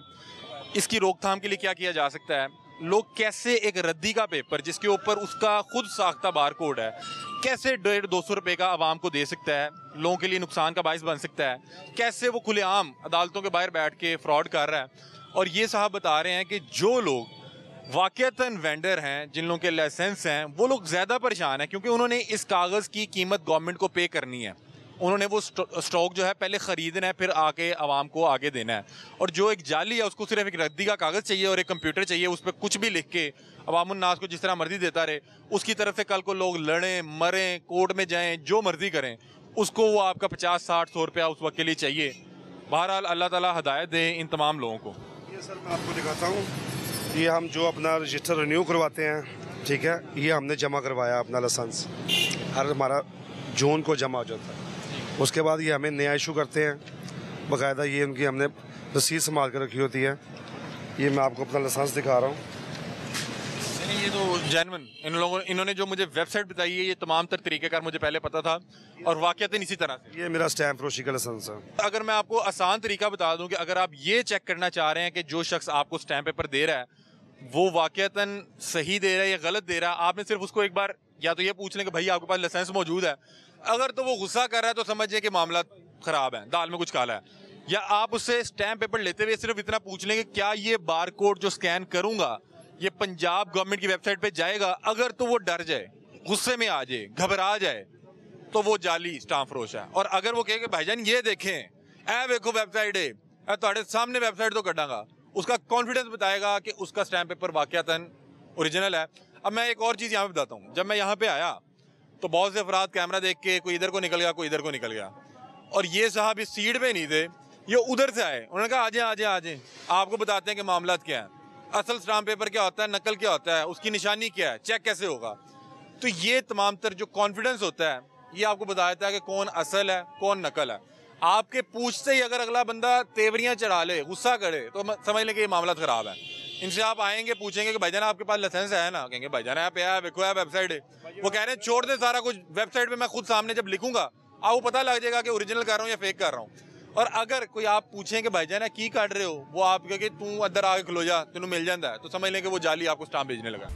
इसकी रोकथाम के लिए क्या किया जा सकता है लोग कैसे एक रद्दी का पेपर जिसके ऊपर उसका खुद साख्ता बार कोड है कैसे डेढ़ दो सौ रुपये का आवाम को दे सकता है लोगों के लिए नुकसान का बायस बन सकता है कैसे वो खुलेआम अदालतों के बाहर बैठ के फ्रॉड कर रहा है और ये साहब बता रहे हैं कि जो लोग वाक़ता वेंडर हैं जिन लोगों के लाइसेंस हैं वो लोग ज़्यादा परेशान हैं क्योंकि उन्होंने इस कागज़ की कीमत गवर्नमेंट को पे करनी है उन्होंने वो स्टॉक जो है पहले ख़रीदना है फिर आके आवाम को आगे देना है और जो एक जाली है उसको सिर्फ एक रद्दी का कागज़ चाहिए और एक कंप्यूटर चाहिए उस पर कुछ भी लिख के अवामनास को जिस तरह मर्जी देता रहे उसकी तरफ से कल को लोग लड़ें मरें कोर्ट में जाएँ जो मर्जी करें उसको वो आपका पचास साठ सौ रुपया उस वक्त के लिए चाहिए बहरहाल अल्लाह ताली हदायत दें इन तमाम लोगों को ये सर मैं आपको दिखाता हूँ ये हम जो अपना रजिस्टर रिन्यू करवाते हैं ठीक है ये हमने जमा करवाया अपना लाइसेंस हर हमारा जून को जमा हो जाता है उसके बाद ये हमें नया इशू करते हैं बाकायदा ये उनकी हमने रसीद संभाल कर रखी होती है ये मैं आपको अपना लसेंस दिखा रहा हूँ ये तो जैनवन इन लोगों इन्होंने जो मुझे वेबसाइट बताई है ये तमाम तर तरीक़ेकार मुझे पहले पता था और वाक़ता इसी तरह से ये मेरा स्टैम्प रोशी का लाइसेंस है अगर मैं आपको आसान तरीका बता दूं कि अगर आप ये चेक करना चाह रहे हैं कि जो शख्स आपको स्टैम्प पेपर दे रहा है वो वाक़ता सही दे रहा है या गलत दे रहा है आपने सिर्फ उसको एक बार या तो ये पूछ लें कि भाई आपके पास लाइसेंस मौजूद है अगर तो वो गुस्सा कर रहा है तो समझिए कि मामला ख़राब है दाल में कुछ काला है या आप उससे स्टैम्प पेपर लेते हुए सिर्फ इतना पूछ लें कि क्या ये बार कोड जो स्कैन करूंगा ये पंजाब गवर्नमेंट की वेबसाइट पे जाएगा अगर तो वो डर जाए गुस्से में आ जाए घबरा जाए तो वो जाली स्टाम्प रोश है और अगर वो कहे कि भाई ये देखें ऐ वेखो वेबसाइट है थोड़े तो सामने वेबसाइट तो कटागा उसका कॉन्फिडेंस बताएगा कि उसका स्टैम्प पेपर वाक़ता ओरिजिनल है अब मैं एक और चीज़ यहाँ पे बताता हूँ जब मैं यहाँ पे आया तो बहुत से अफराद कैमरा देख के कोई इधर को निकल गया कोई इधर को निकल गया और ये साहब इस सीट पर नहीं थे ये उधर से आए उन्होंने कहा आ जाए आ जाए आ जाए आपको बताते हैं कि मामला क्या है असल स्टाम्प पेपर क्या होता है नकल क्या होता है उसकी निशानी क्या है चेक कैसे होगा तो ये तमाम तर जो कॉन्फिडेंस होता है ये आपको बता है कि कौन असल है कौन नकल है आपके पूछ से ही अगर अगला बंदा तेवरियां चढ़ा ले गुस्सा करे तो समझ लें कि ये मामला खराब है इनसे आप आएंगे पूछेंगे कि भाईजान आपके पास लाइसेंस है ना कहेंगे भाईजान ऐप है विको है वेबसाइट है वो कह रहे हैं छोड़ दे सारा कुछ वेबसाइट पे मैं खुद सामने जब लिखूंगा आपको पता लग जाएगा कि ओरिजिनल कर रहा हूँ या फेक कर रहा हूँ और अगर कोई आप पूछें कि भाईजान की काट रहे हो वो आप कहे तू अंदर आके खलो जा तेन मिल जाता है तो समझ लें कि वो जाली आपको स्टाम्प भेजने लगा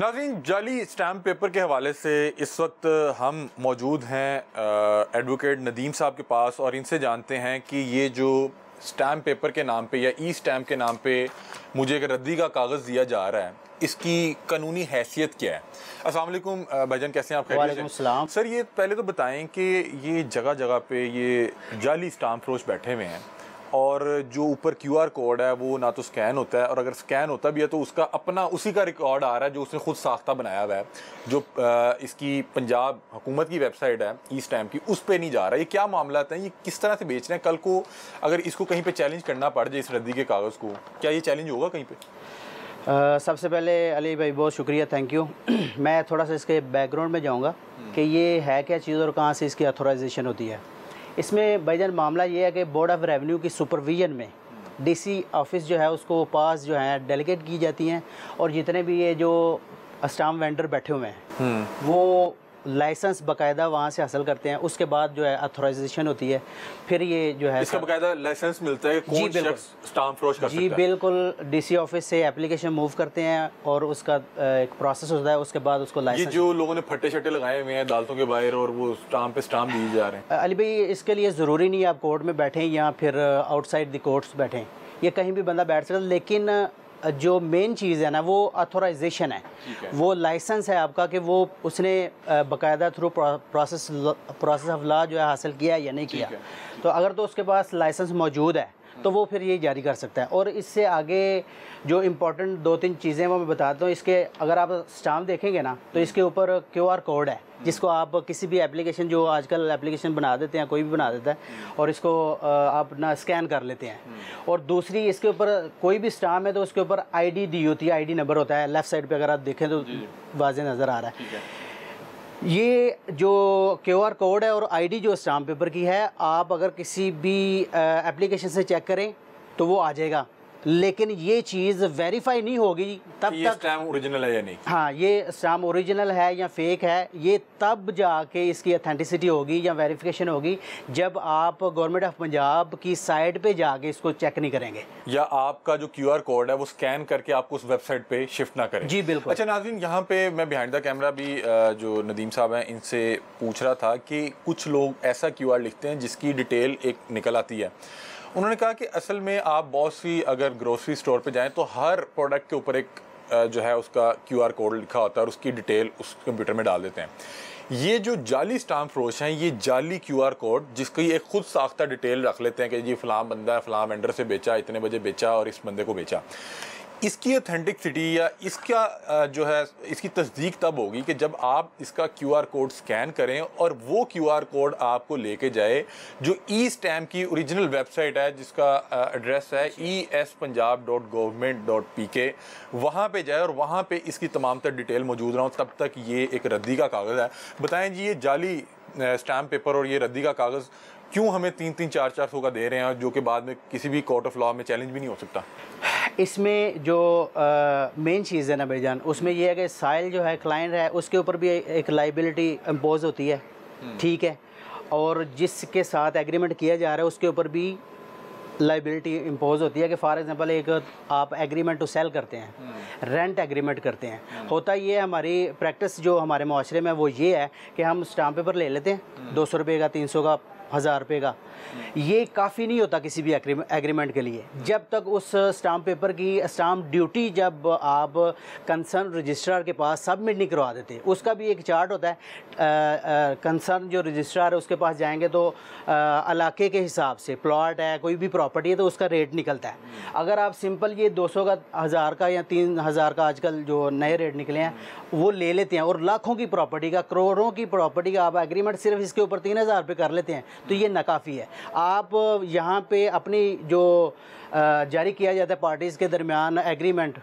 नाजीन जाली स्टैम्प पेपर के हवाले से इस वक्त हम मौजूद हैं एडवोकेट नदीम साहब के पास और इनसे जानते हैं कि ये जो स्टैम्प पेपर के नाम पे या ई स्टैम्प के नाम पे मुझे एक रद्दी का कागज़ दिया जा रहा है इसकी कानूनी हैसियत क्या है असलम भाईजान कैसे हैं आप वालेकुम सर ये पहले तो बताएं कि ये जगह जगह पे ये जाली स्टाम्प फरोश बैठे हुए हैं और जो ऊपर क्यूआर कोड है वो ना तो स्कैन होता है और अगर स्कैन होता भी है तो उसका अपना उसी का रिकॉर्ड आ रहा है जो उसने खुद साख्ता बनाया हुआ है जो इसकी पंजाब हुकूमत की वेबसाइट है इस टाइम की उस पर नहीं जा रहा ये क्या मामला है ये किस तरह से बेच रहे हैं कल को अगर इसको कहीं पर चैलेंज करना पड़ जाए इस रद्दी के कागज़ को क्या ये चैलेंज होगा कहीं पर सबसे पहले अली भाई बहुत शुक्रिया थैंक यू मैं थोड़ा सा इसके बैकग्राउंड में जाऊँगा हम्म। कि ये है क्या चीज़ और कहाँ से इसकी अथोराइजेशन होती है इसमें भाईजान मामला ये है कि बोर्ड ऑफ रेवेन्यू की सुपरविजन में डीसी ऑफिस जो है उसको पास जो है डेलीगेट की जाती हैं और जितने भी ये जो स्टाम वेंडर बैठे हुए हैं हम्म। वो लाइसेंस बकायदा वहाँ से हासिल करते हैं उसके बाद जो है अथोराइजेशन होती है फिर ये जो है इसका बकायदा लाइसेंस मिलता है कौन जी शख्स स्टाम्प फ्रोश कर जी बिल्कुल डीसी ऑफिस से एप्लीकेशन मूव करते हैं और उसका एक प्रोसेस होता है उसके बाद उसको लाइसेंस जो लोगों ने फट्टे शट्टे लगाए हुए हैं अदालतों के बाहर और वो स्टाम्प पे स्टाम्प दिए जा रहे हैं अली भाई इसके लिए ज़रूरी नहीं है आप कोर्ट में बैठें या फिर आउटसाइड द कोर्ट्स बैठें ये कहीं भी बंदा बैठ सकता लेकिन जो मेन चीज़ है ना वो अथोराइजेशन है वो लाइसेंस है आपका कि वो उसने बकायदा through process process of law जो है हासिल किया या नहीं किया तो अगर तो उसके पास लाइसेंस मौजूद है तो वो फिर यही जारी कर सकता है और इससे आगे जो इम्पोर्टेंट दो तीन चीज़ें वो मैं बताता हूँ इसके अगर आप स्टाम्प देखेंगे ना तो इसके ऊपर क्यू कोड है जिसको आप किसी भी एप्लीकेशन जो आजकल एप्लीकेशन बना देते हैं कोई भी बना देता है और इसको आप ना स्कैन कर लेते हैं हम्म। और दूसरी इसके ऊपर कोई भी स्टाम है तो उसके ऊपर आईडी दी होती है आईडी नंबर होता है लेफ्ट साइड पे अगर आप देखें तो वाजे नज़र आ रहा है ये जो क्यू आर कोड है और आईडी जो स्टाम्प पेपर की है आप अगर किसी भी एप्लीकेशन से चेक करें तो वो आ जाएगा लेकिन ये चीज़ वेरीफाई नहीं होगी तब ये तक ओरिजिनल है या नहीं हाँ ये स्टैम्प ओरिजिनल है या फेक है ये तब जाके इसकी अथेंटिसिटी होगी या वेरिफिकेशन होगी जब आप गवर्नमेंट ऑफ पंजाब की साइट पे जाके इसको चेक नहीं करेंगे या आपका जो क्यू कोड है वो स्कैन करके आपको उस वेबसाइट पे शिफ्ट ना करें जी बिल्कुल अच्छा नाजीन यहाँ पे मैं बिहाइंड द कैमरा भी जो नदीम साहब हैं इनसे पूछ रहा था कि कुछ लोग ऐसा क्यू लिखते हैं जिसकी डिटेल एक निकल आती है उन्होंने कहा कि असल में आप बहुत सी अगर ग्रोसरी स्टोर पे जाएं तो हर प्रोडक्ट के ऊपर एक जो है उसका क्यू आर कोड लिखा होता है और उसकी डिटेल उस कंप्यूटर में डाल देते हैं ये जो जाली स्टाम्प फ्रोश हैं ये जाली क्यू आर कोड जिसकी एक खुद साख्ता डिटेल रख लेते हैं कि जी फलाम बंदा है फलाम एंडर से बेचा इतने बजे बेचा और इस बंदे को बेचा इसकी अथेंटिकसिटी या इसका जो है इसकी तस्दीक तब होगी कि जब आप इसका क्यूआर कोड स्कैन करें और वो क्यूआर कोड आपको लेके जाए जो ई स्टैम्प की ओरिजिनल वेबसाइट है जिसका एड्रेस है E S Punjab dot government dot P K वहाँ पर जाए और वहाँ पर इसकी तमाम तर डिटेल मौजूद रहा हूँ तब तक ये एक रद्दी का कागज़ है बताएं जी ये जाली स्टैम्प पेपर और ये रद्दी का कागज़ क्यों हमें तीन तीन चार चार सौ का दे रहे हैं जो कि बाद में किसी भी कोर्ट ऑफ लॉ में चैलेंज भी नहीं हो सकता इसमें जो मेन चीज़ है ना जान उसमें यह है कि साइल जो है क्लाइंट है उसके ऊपर भी एक लाइबिलिटी इम्पोज होती है हम्म। ठीक है और जिसके साथ एग्रीमेंट किया जा रहा है उसके ऊपर भी लाइबिलिटी इम्पोज होती है कि फॉर एग्जांपल एक आप एग्रीमेंट टू सेल करते हैं रेंट हम्म। एग्रीमेंट करते हैं हम्म। होता ये हमारी प्रैक्टिस जो हमारे माशरे में वो ये है कि हम स्टाम्प पेपर ले लेते हैं दो सौ रुपये का तीन सौ का हज़ार रुपये का ये काफ़ी नहीं होता किसी भी एग्रीमेंट के लिए जब तक उस स्टाम्प पेपर की स्टाम्प ड्यूटी जब आप कंसर्न रजिस्ट्रार के पास सबमिट नहीं करवा देते उसका भी एक चार्ट होता है कंसर्न जो रजिस्ट्रार है उसके पास जाएंगे तो इलाके के हिसाब से प्लॉट है कोई भी प्रॉपर्टी है तो उसका रेट निकलता है अगर आप सिंपल ये दो का हज़ार का या तीन हज़ार का आजकल जो नए रेट निकले हैं वो ले लेते हैं और लाखों की प्रॉपर्टी का करोड़ों की प्रॉपर्टी का आप एग्रीमेंट सिर्फ इसके ऊपर तीन हज़ार रुपये कर लेते हैं तो ये नाकाफ़ी है आप यहाँ पे अपनी जो जारी किया जाता है पार्टीज़ के दरमियान एग्रीमेंट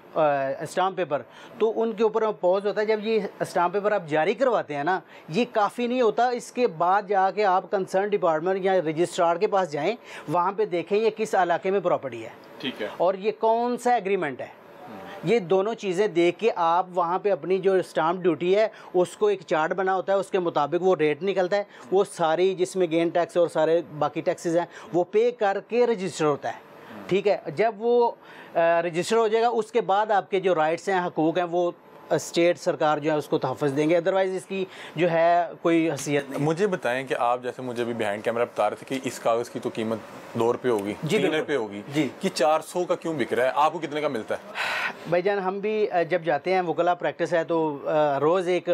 स्टाम्प पेपर तो उनके ऊपर पॉज होता है जब ये स्टाम्प पेपर आप जारी करवाते हैं ना ये काफ़ी नहीं होता इसके बाद जाके आप कंसर्न डिपार्टमेंट या रजिस्ट्रार के पास जाएँ वहाँ पर देखें ये किस इलाके में प्रॉपर्टी है ठीक है और ये कौन सा एग्रीमेंट है ये दोनों चीज़ें देख के आप वहाँ पे अपनी जो स्टाम्प ड्यूटी है उसको एक चार्ट बना होता है उसके मुताबिक वो रेट निकलता है वो सारी जिसमें गेन टैक्स और सारे बाकी टैक्सेस हैं वो पे करके रजिस्टर होता है ठीक है जब वो रजिस्टर हो जाएगा उसके बाद आपके जो राइट्स हैं हकूक़ हैं वो स्टेट सरकार जो है उसको तहफ़ देंगे अदरवाइज़ इसकी जो है कोई हसीियत नहीं मुझे बताएं कि आप जैसे मुझे अभी बिहाइंड कैमरा बता रहे थे कि इस कागज़ की तो कीमत दो रुपये होगी जी तीन रुपये होगी जी कि चार सौ का क्यों बिक रहा है आपको कितने का मिलता है भाई जान हम भी जब जाते हैं वकला प्रैक्टिस है तो रोज़ एक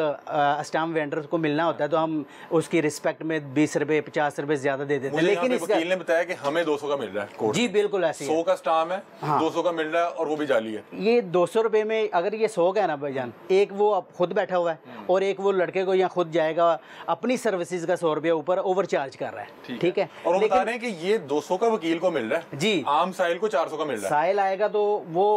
स्टाम वेंडर को मिलना होता है तो हम उसकी रिस्पेक्ट में बीस रुपये पचास रुपये ज़्यादा दे देते हैं लेकिन इसका ने बताया कि हमें दो का मिल रहा है जी बिल्कुल ऐसे सौ का स्टाम है हाँ। दो का मिल रहा है और वो भी जाली है ये दो सौ में अगर ये सौ का है ना भाई एक वो अब खुद बैठा हुआ है हम्म। और एक वो लड़के को यहाँ खुद जाएगा अपनी सर्विसेज का सौ रुपया ऊपर ओवर चार्ज कर रहा है ठीक है और लेकिन, बता रहे हैं कि ये 200 का वकील को मिल रहा है जी आम साहिल को 400 का मिल रहा है साहिल आएगा तो वो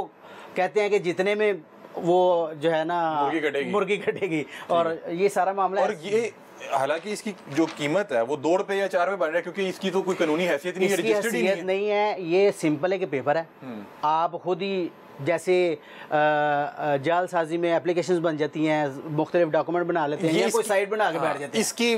कहते हैं कि जितने में वो जो है ना मुर्गी कटेगी मुर्गी कटेगी और ये सारा मामला और ये हालांकि इसकी जो कीमत है वो दो रुपए या चार रुपए बन रहा है क्योंकि इसकी तो कोई कानूनी हैसियत नहीं है रजिस्टर्ड नहीं है ये सिंपल है कि पेपर है आप खुद ही जैसे जाल साजी में एप्लीकेशन बन जाती हैं मुख्तलिफ डॉक्यूमेंट बना लेते हैं या कोई साइट बना के बैठ हाँ, जाते हैं इसकी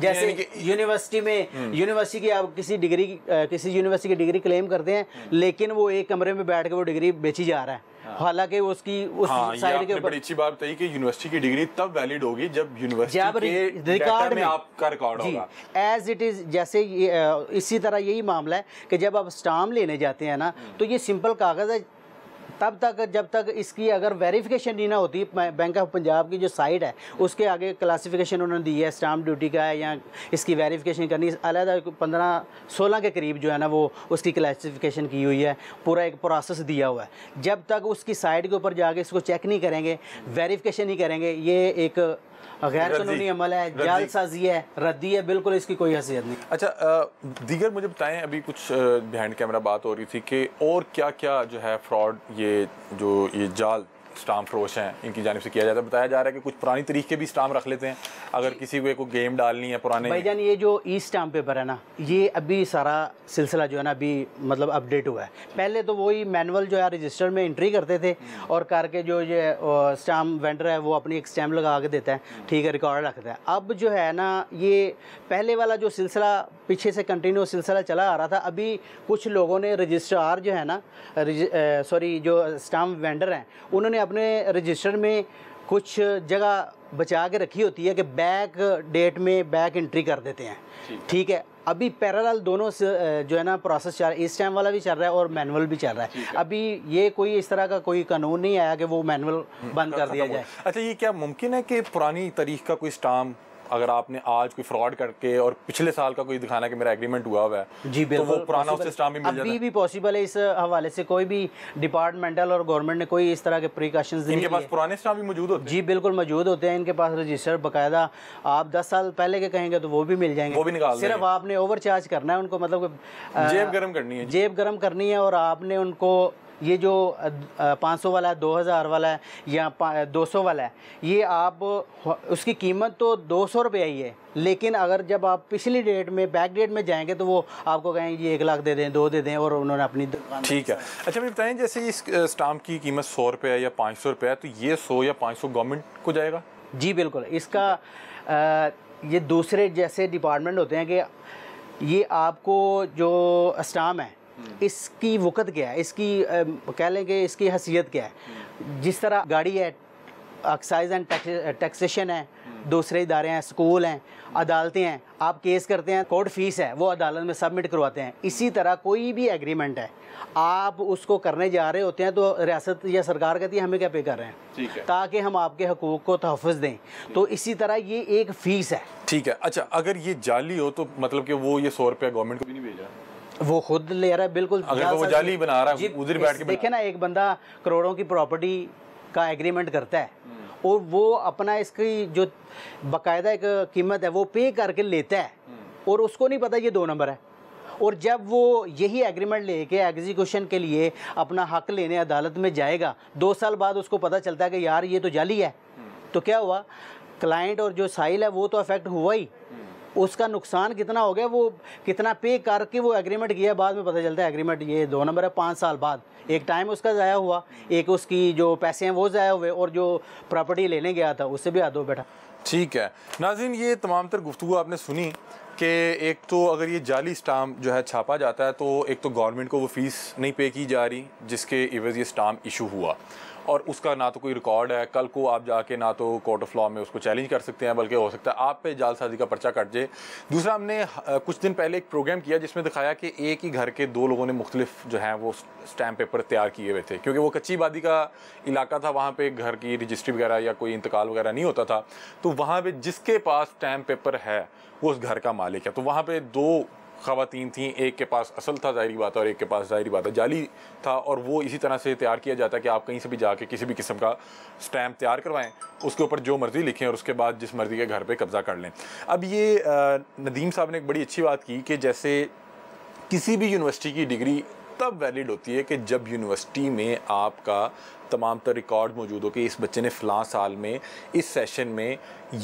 जैसे यूनिवर्सिटी में यूनिवर्सिटी हम्म। की आप किसी डिग्री किसी यूनिवर्सिटी की डिग्री क्लेम करते हैं हम्म। लेकिन वो एक कमरे में बैठ के वो डिग्री बेची जा रहा है हाँ। हालांकि उसकी उस हाँ, साइड के बड़ी अच्छी बात कि यूनिवर्सिटी की डिग्री तब वैलिड होगी जब यूनिवर्सिटी के में, में आपका रिकॉर्ड होगा एज इट इज जैसे इसी तरह यही मामला है कि जब आप स्टाम लेने जाते हैं ना हम्म। तो ये सिंपल कागज है तब तक जब तक इसकी अगर वेरिफिकेशन नहीं ना होती बैंक ऑफ पंजाब की जो साइट है उसके आगे क्लासिफिकेशन उन्होंने दी है स्टाम्प ड्यूटी का है या इसकी वेरिफिकेशन करनी अलग पंद्रह सोलह के करीब जो है ना वो उसकी क्लासिफिकेशन की हुई है पूरा एक प्रोसेस दिया हुआ है जब तक उसकी साइट के ऊपर जाके इसको चेक नहीं करेंगे वेरीफिकेशन नहीं करेंगे ये एक गैर कानूनी अमल है जालसाजी है रद्दी है बिल्कुल इसकी कोई हैसियत नहीं अच्छा दीगर मुझे बताएं अभी कुछ बिहड कैमरा बात हो रही थी कि और क्या क्या जो है फ्रॉड ये जो ये जाल स्टाम फ्रोश हैं इनकी जानब से किया जाता है बताया जा रहा है कि कुछ पुरानी तरीके भी स्टाम रख लेते हैं अगर किसी को कोई गेम डालनी है पुराने जान ये जो ई स्टाम पेपर है ना ये अभी सारा सिलसिला जो है ना अभी मतलब अपडेट हुआ है पहले तो वही मैनुअल जो है रजिस्टर में एंट्री करते थे हम्म। और करके जो ये स्टाम वेंडर है वो अपनी एक स्टैम्प लगा के देता है हम्म। ठीक है रिकॉर्ड रखता है अब जो है ना ये पहले वाला जो सिलसिला पीछे से कंटिन्यू सिलसिला चला आ रहा था अभी कुछ लोगों ने रजिस्ट्रार जो है ना सॉरी जो स्टाम्प वेंडर हैं उन्होंने अपने रजिस्टर में कुछ जगह बचा के रखी होती है कि बैक डेट में बैक एंट्री कर देते हैं ठीक है अभी पैरेलल दोनों जो है ना प्रोसेस चल रहा है इस टाइम वाला भी चल रहा है और मैनुअल भी चल रहा है अभी ये कोई इस तरह का कोई कानून नहीं आया कि वो मैनुअल हम्म, बंद कर दिया जाए अच्छा ये क्या मुमकिन है कि पुरानी तारीख का कोई स्टाम अगर आपने आज कोई फ्रॉड करके और पिछले साल का कोई दिखाना कि मेरा एग्रीमेंट हुआ हुआ है जी बिल्कुल तो वो पुराना उससे स्टाम भी मिल जाता है भी पॉसिबल है इस हवाले से कोई भी डिपार्टमेंटल और गवर्नमेंट ने कोई इस तरह के प्रिकॉशंस इनके पास पुराने स्टाम भी मौजूद होते हैं जी बिल्कुल मौजूद होते हैं इनके पास रजिस्टर बाकायदा आप दस साल पहले के कहेंगे तो वो भी मिल जाएंगे वो भी निकाल सिर्फ आपने ओवर चार्ज करना है उनको मतलब जेब गर्म करनी है जेब गर्म करनी है और आपने उनको ये जो 500 वाला है 2000 वाला है या 200 वाला है ये आप उसकी कीमत तो दो सौ रुपया ही है लेकिन अगर जब आप पिछली डेट में बैक डेट में जाएंगे तो वो आपको कहेंगे ये एक लाख दे दें दो दे दें और उन्होंने अपनी ठीक है अच्छा मुझे बताएं जैसे इस स्टाम्प की कीमत सौ है या पाँच सौ रुपये है तो ये सौ या पाँच सौ गवर्नमेंट को जाएगा जी बिल्कुल इसका आ, ये दूसरे जैसे डिपार्टमेंट होते हैं कि ये आपको जो स्टाम है इसकी वक़्त क्या है इसकी कह लें कि इसकी हसीियत क्या है जिस तरह गाड़ी है एक्साइज एंड टैक्सेशन है दूसरे इदारे हैं स्कूल हैं अदालतें हैं आप केस करते हैं कोर्ट फीस है वो अदालत में सबमिट करवाते हैं इसी तरह कोई भी एग्रीमेंट है आप उसको करने जा रहे होते हैं तो रियासत या सरकार कहती है हमें क्या पे कर रहे हैं ताकि हम आपके हकूक़ को तहफ़ दें तो इसी तरह ये एक फ़ीस है ठीक है अच्छा अगर ये जाली हो तो मतलब कि वो ये सौ रुपया गवर्नमेंट को भी नहीं भेजा वो खुद ले रहा है बिल्कुल अगर वो जाली बना रहा है उधर बैठ के देखे ना एक बंदा करोड़ों की प्रॉपर्टी का एग्रीमेंट करता है हम्म। और वो अपना इसकी जो बाकायदा एक कीमत है वो पे करके लेता है हम्म। और उसको नहीं पता ये दो नंबर है और जब वो यही एग्रीमेंट लेके एग्जीक्यूशन के लिए अपना हक लेने अदालत में जाएगा दो साल बाद उसको पता चलता है कि यार ये तो जाली है हम्म। तो क्या हुआ क्लाइंट और जो साइल है वो तो अफेक्ट हुआ ही उसका नुकसान कितना हो गया वो कितना पे करके वो एग्रीमेंट किया बाद में पता चलता है एग्रीमेंट ये दो नंबर है पाँच साल बाद एक टाइम उसका ज़ाया हुआ एक उसकी जो पैसे हैं वो ज़ाया हुए और जो प्रॉपर्टी लेने गया था उससे भी आदो बैठा ठीक है नाजिन ये तमाम तर गुफ्तु आपने सुनी कि एक तो अगर ये जाली स्टाम्प जो है छापा जाता है तो एक तो गवर्नमेंट को वो फ़ीस नहीं पे की जा रही जिसके इवज़ ये स्टाम्प इशू हुआ और उसका ना तो कोई रिकॉर्ड है कल को आप जाके ना तो कोर्ट ऑफ लॉ में उसको चैलेंज कर सकते हैं बल्कि हो सकता है आप पे जालसाजी का पर्चा कट जाए दूसरा हमने कुछ दिन पहले एक प्रोग्राम किया जिसमें दिखाया कि एक ही घर के दो लोगों ने मुख्तलिफ जो हैं वो स्टैम्प पेपर तैयार किए हुए थे क्योंकि वो कच्ची आबादी का इलाका था वहाँ पर घर की रजिस्ट्री वगैरह या कोई इंतकाल वगैरह नहीं होता था तो वहाँ पर जिसके पास स्टैम्प पेपर है वो उस घर का मालिक है तो वहाँ पर दो खातन थी एक के पास असल था ज़ाहरी बात और एक के पास ज़ाहरी बात है जाली था और वो इसी तरह से तैयार किया जाता है कि आप कहीं से भी जाके किसी भी किस्म का स्टैम्प तैयार करवाएं उसके ऊपर जो मर्ज़ी लिखें और उसके बाद जिस मर्ज़ी के घर पे कब्ज़ा कर लें अब ये नदीम साहब ने एक बड़ी अच्छी बात की कि जैसे किसी भी यूनिवर्सिटी की डिग्री तब वैलिड होती है कि जब यूनिवर्सिटी में आपका तमाम तर रिकॉर्ड मौजूद हो कि इस बच्चे ने फ़लाँ साल में इस सेशन में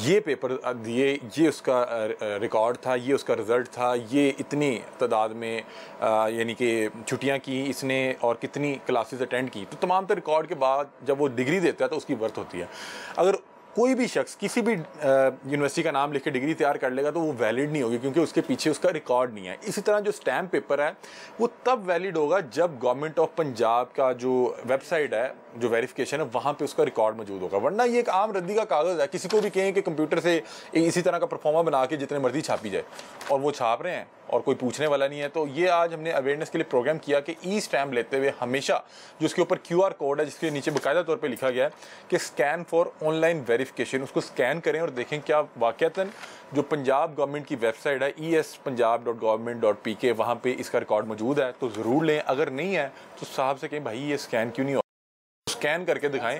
ये पेपर दिए ये उसका रिकॉर्ड था ये उसका रिज़ल्ट था ये इतनी तादाद में यानी कि छुट्टियाँ की इसने और कितनी क्लासेस अटेंड की तो तमाम तर रिकॉर्ड के बाद जब वो डिग्री देता है तो उसकी बर्थ होती है अगर कोई भी शख्स किसी भी यूनिवर्सिटी का नाम लिख के डिग्री तैयार कर लेगा तो वो वैलिड नहीं होगी क्योंकि उसके पीछे उसका रिकॉर्ड नहीं है इसी तरह जो स्टैम्प पेपर है वो तब वैलिड होगा जब गवर्नमेंट ऑफ पंजाब का जो वेबसाइट है जो वेरिफिकेशन है वहाँ पे उसका रिकॉर्ड मौजूद होगा वरना ये एक आम रद्दी का कागज़ है किसी को भी कहें कि कंप्यूटर से इसी तरह का परफॉर्मा बना के जितने मर्जी छापी जाए और वो छाप रहे हैं और कोई पूछने वाला नहीं है तो ये आज हमने अवेयरनेस के लिए प्रोग्राम किया कि ई स्टैम्प लेते हुए हमेशा जो उसके ऊपर क्यू कोड है जिसके नीचे बाकायदा तौर पर लिखा गया है कि स्कैन फॉर ऑनलाइन वेरीफिकेशन उसको स्कैन करें और देखें क्या वाक़ता जो पंजाब गवर्नमेंट की वेबसाइट है E S Punjab dot government dot P K वहाँ पर इसका रिकॉर्ड मौजूद है तो ज़रूर लें अगर नहीं है तो साहब से कहें भाई ये स्कैन क्यों नहीं हो स्कैन करके दिखाएं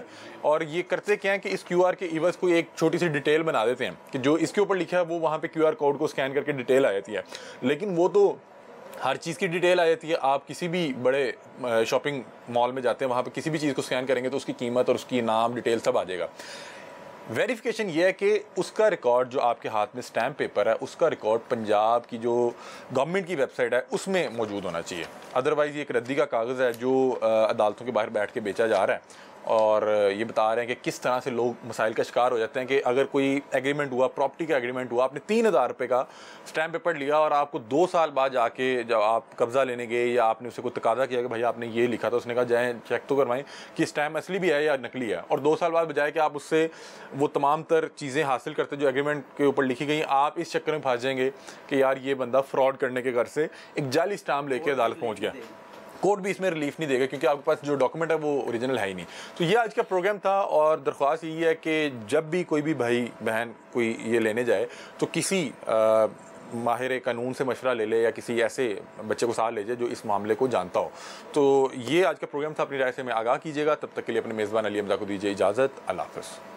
और ये करते क्या है कि इस क्यू आर के इवज को एक छोटी सी डिटेल बना देते हैं कि जो इसके ऊपर लिखा है वो वहाँ पर क्यू आर कोड को स्कैन करके डिटेल आ जाती है लेकिन वो तो हर चीज़ की डिटेल आ जाती है आप किसी भी बड़े शॉपिंग मॉल में जाते हैं वहाँ पे किसी भी चीज़ को स्कैन करेंगे तो उसकी कीमत और उसकी नाम डिटेल सब आ जाएगा वेरिफिकेशन ये है कि उसका रिकॉर्ड जो आपके हाथ में स्टैम्प पेपर है उसका रिकॉर्ड पंजाब की जो गवर्नमेंट की वेबसाइट है उसमें मौजूद होना चाहिए अदरवाइज़ ये एक रद्दी का कागज़ है जो अदालतों के बाहर बैठ के बेचा जा रहा है और ये बता रहे हैं कि किस तरह से लोग मसाइल का शिकार हो जाते हैं कि अगर कोई एग्रीमेंट हुआ प्रॉपर्टी का एग्रीमेंट हुआ आपने तीन हज़ार रुपये का स्टैम्प पेपर लिया और आपको दो साल बाद जाके जब आप कब्ज़ा लेने गए या आपने उसे कोई तकाजा किया कि भाई आपने ये लिखा था उसने कहा जाए चेक तो करवाएं कि स्टैम्प असली भी है या नकली है और दो साल बाद बजाय कि आप उससे वो तमाम तर चीज़ें हासिल करते जो एग्रीमेंट के ऊपर लिखी गई आप इस चक्कर में फंस जाएंगे कि यार ये बंदा फ्रॉड करने के घर से एक जाली स्टाम्प लेके अदालत पहुँच गया कोर्ट भी इसमें रिलीफ नहीं देगा क्योंकि आपके पास जो डॉक्यूमेंट है वो ओरिजिनल है ही नहीं तो ये आज का प्रोग्राम था और दरख्वास्त यही है कि जब भी कोई भी भाई बहन कोई ये लेने जाए तो किसी माहिर कानून से मशवरा ले ले या किसी ऐसे बच्चे को साथ ले जाए जो इस मामले को जानता हो तो ये आज का प्रोग्राम था अपनी राय से मैं आगाह कीजिएगा तब तक के लिए अपने मेज़बान अली अमजा को दीजिए इजाज़त अल्लाह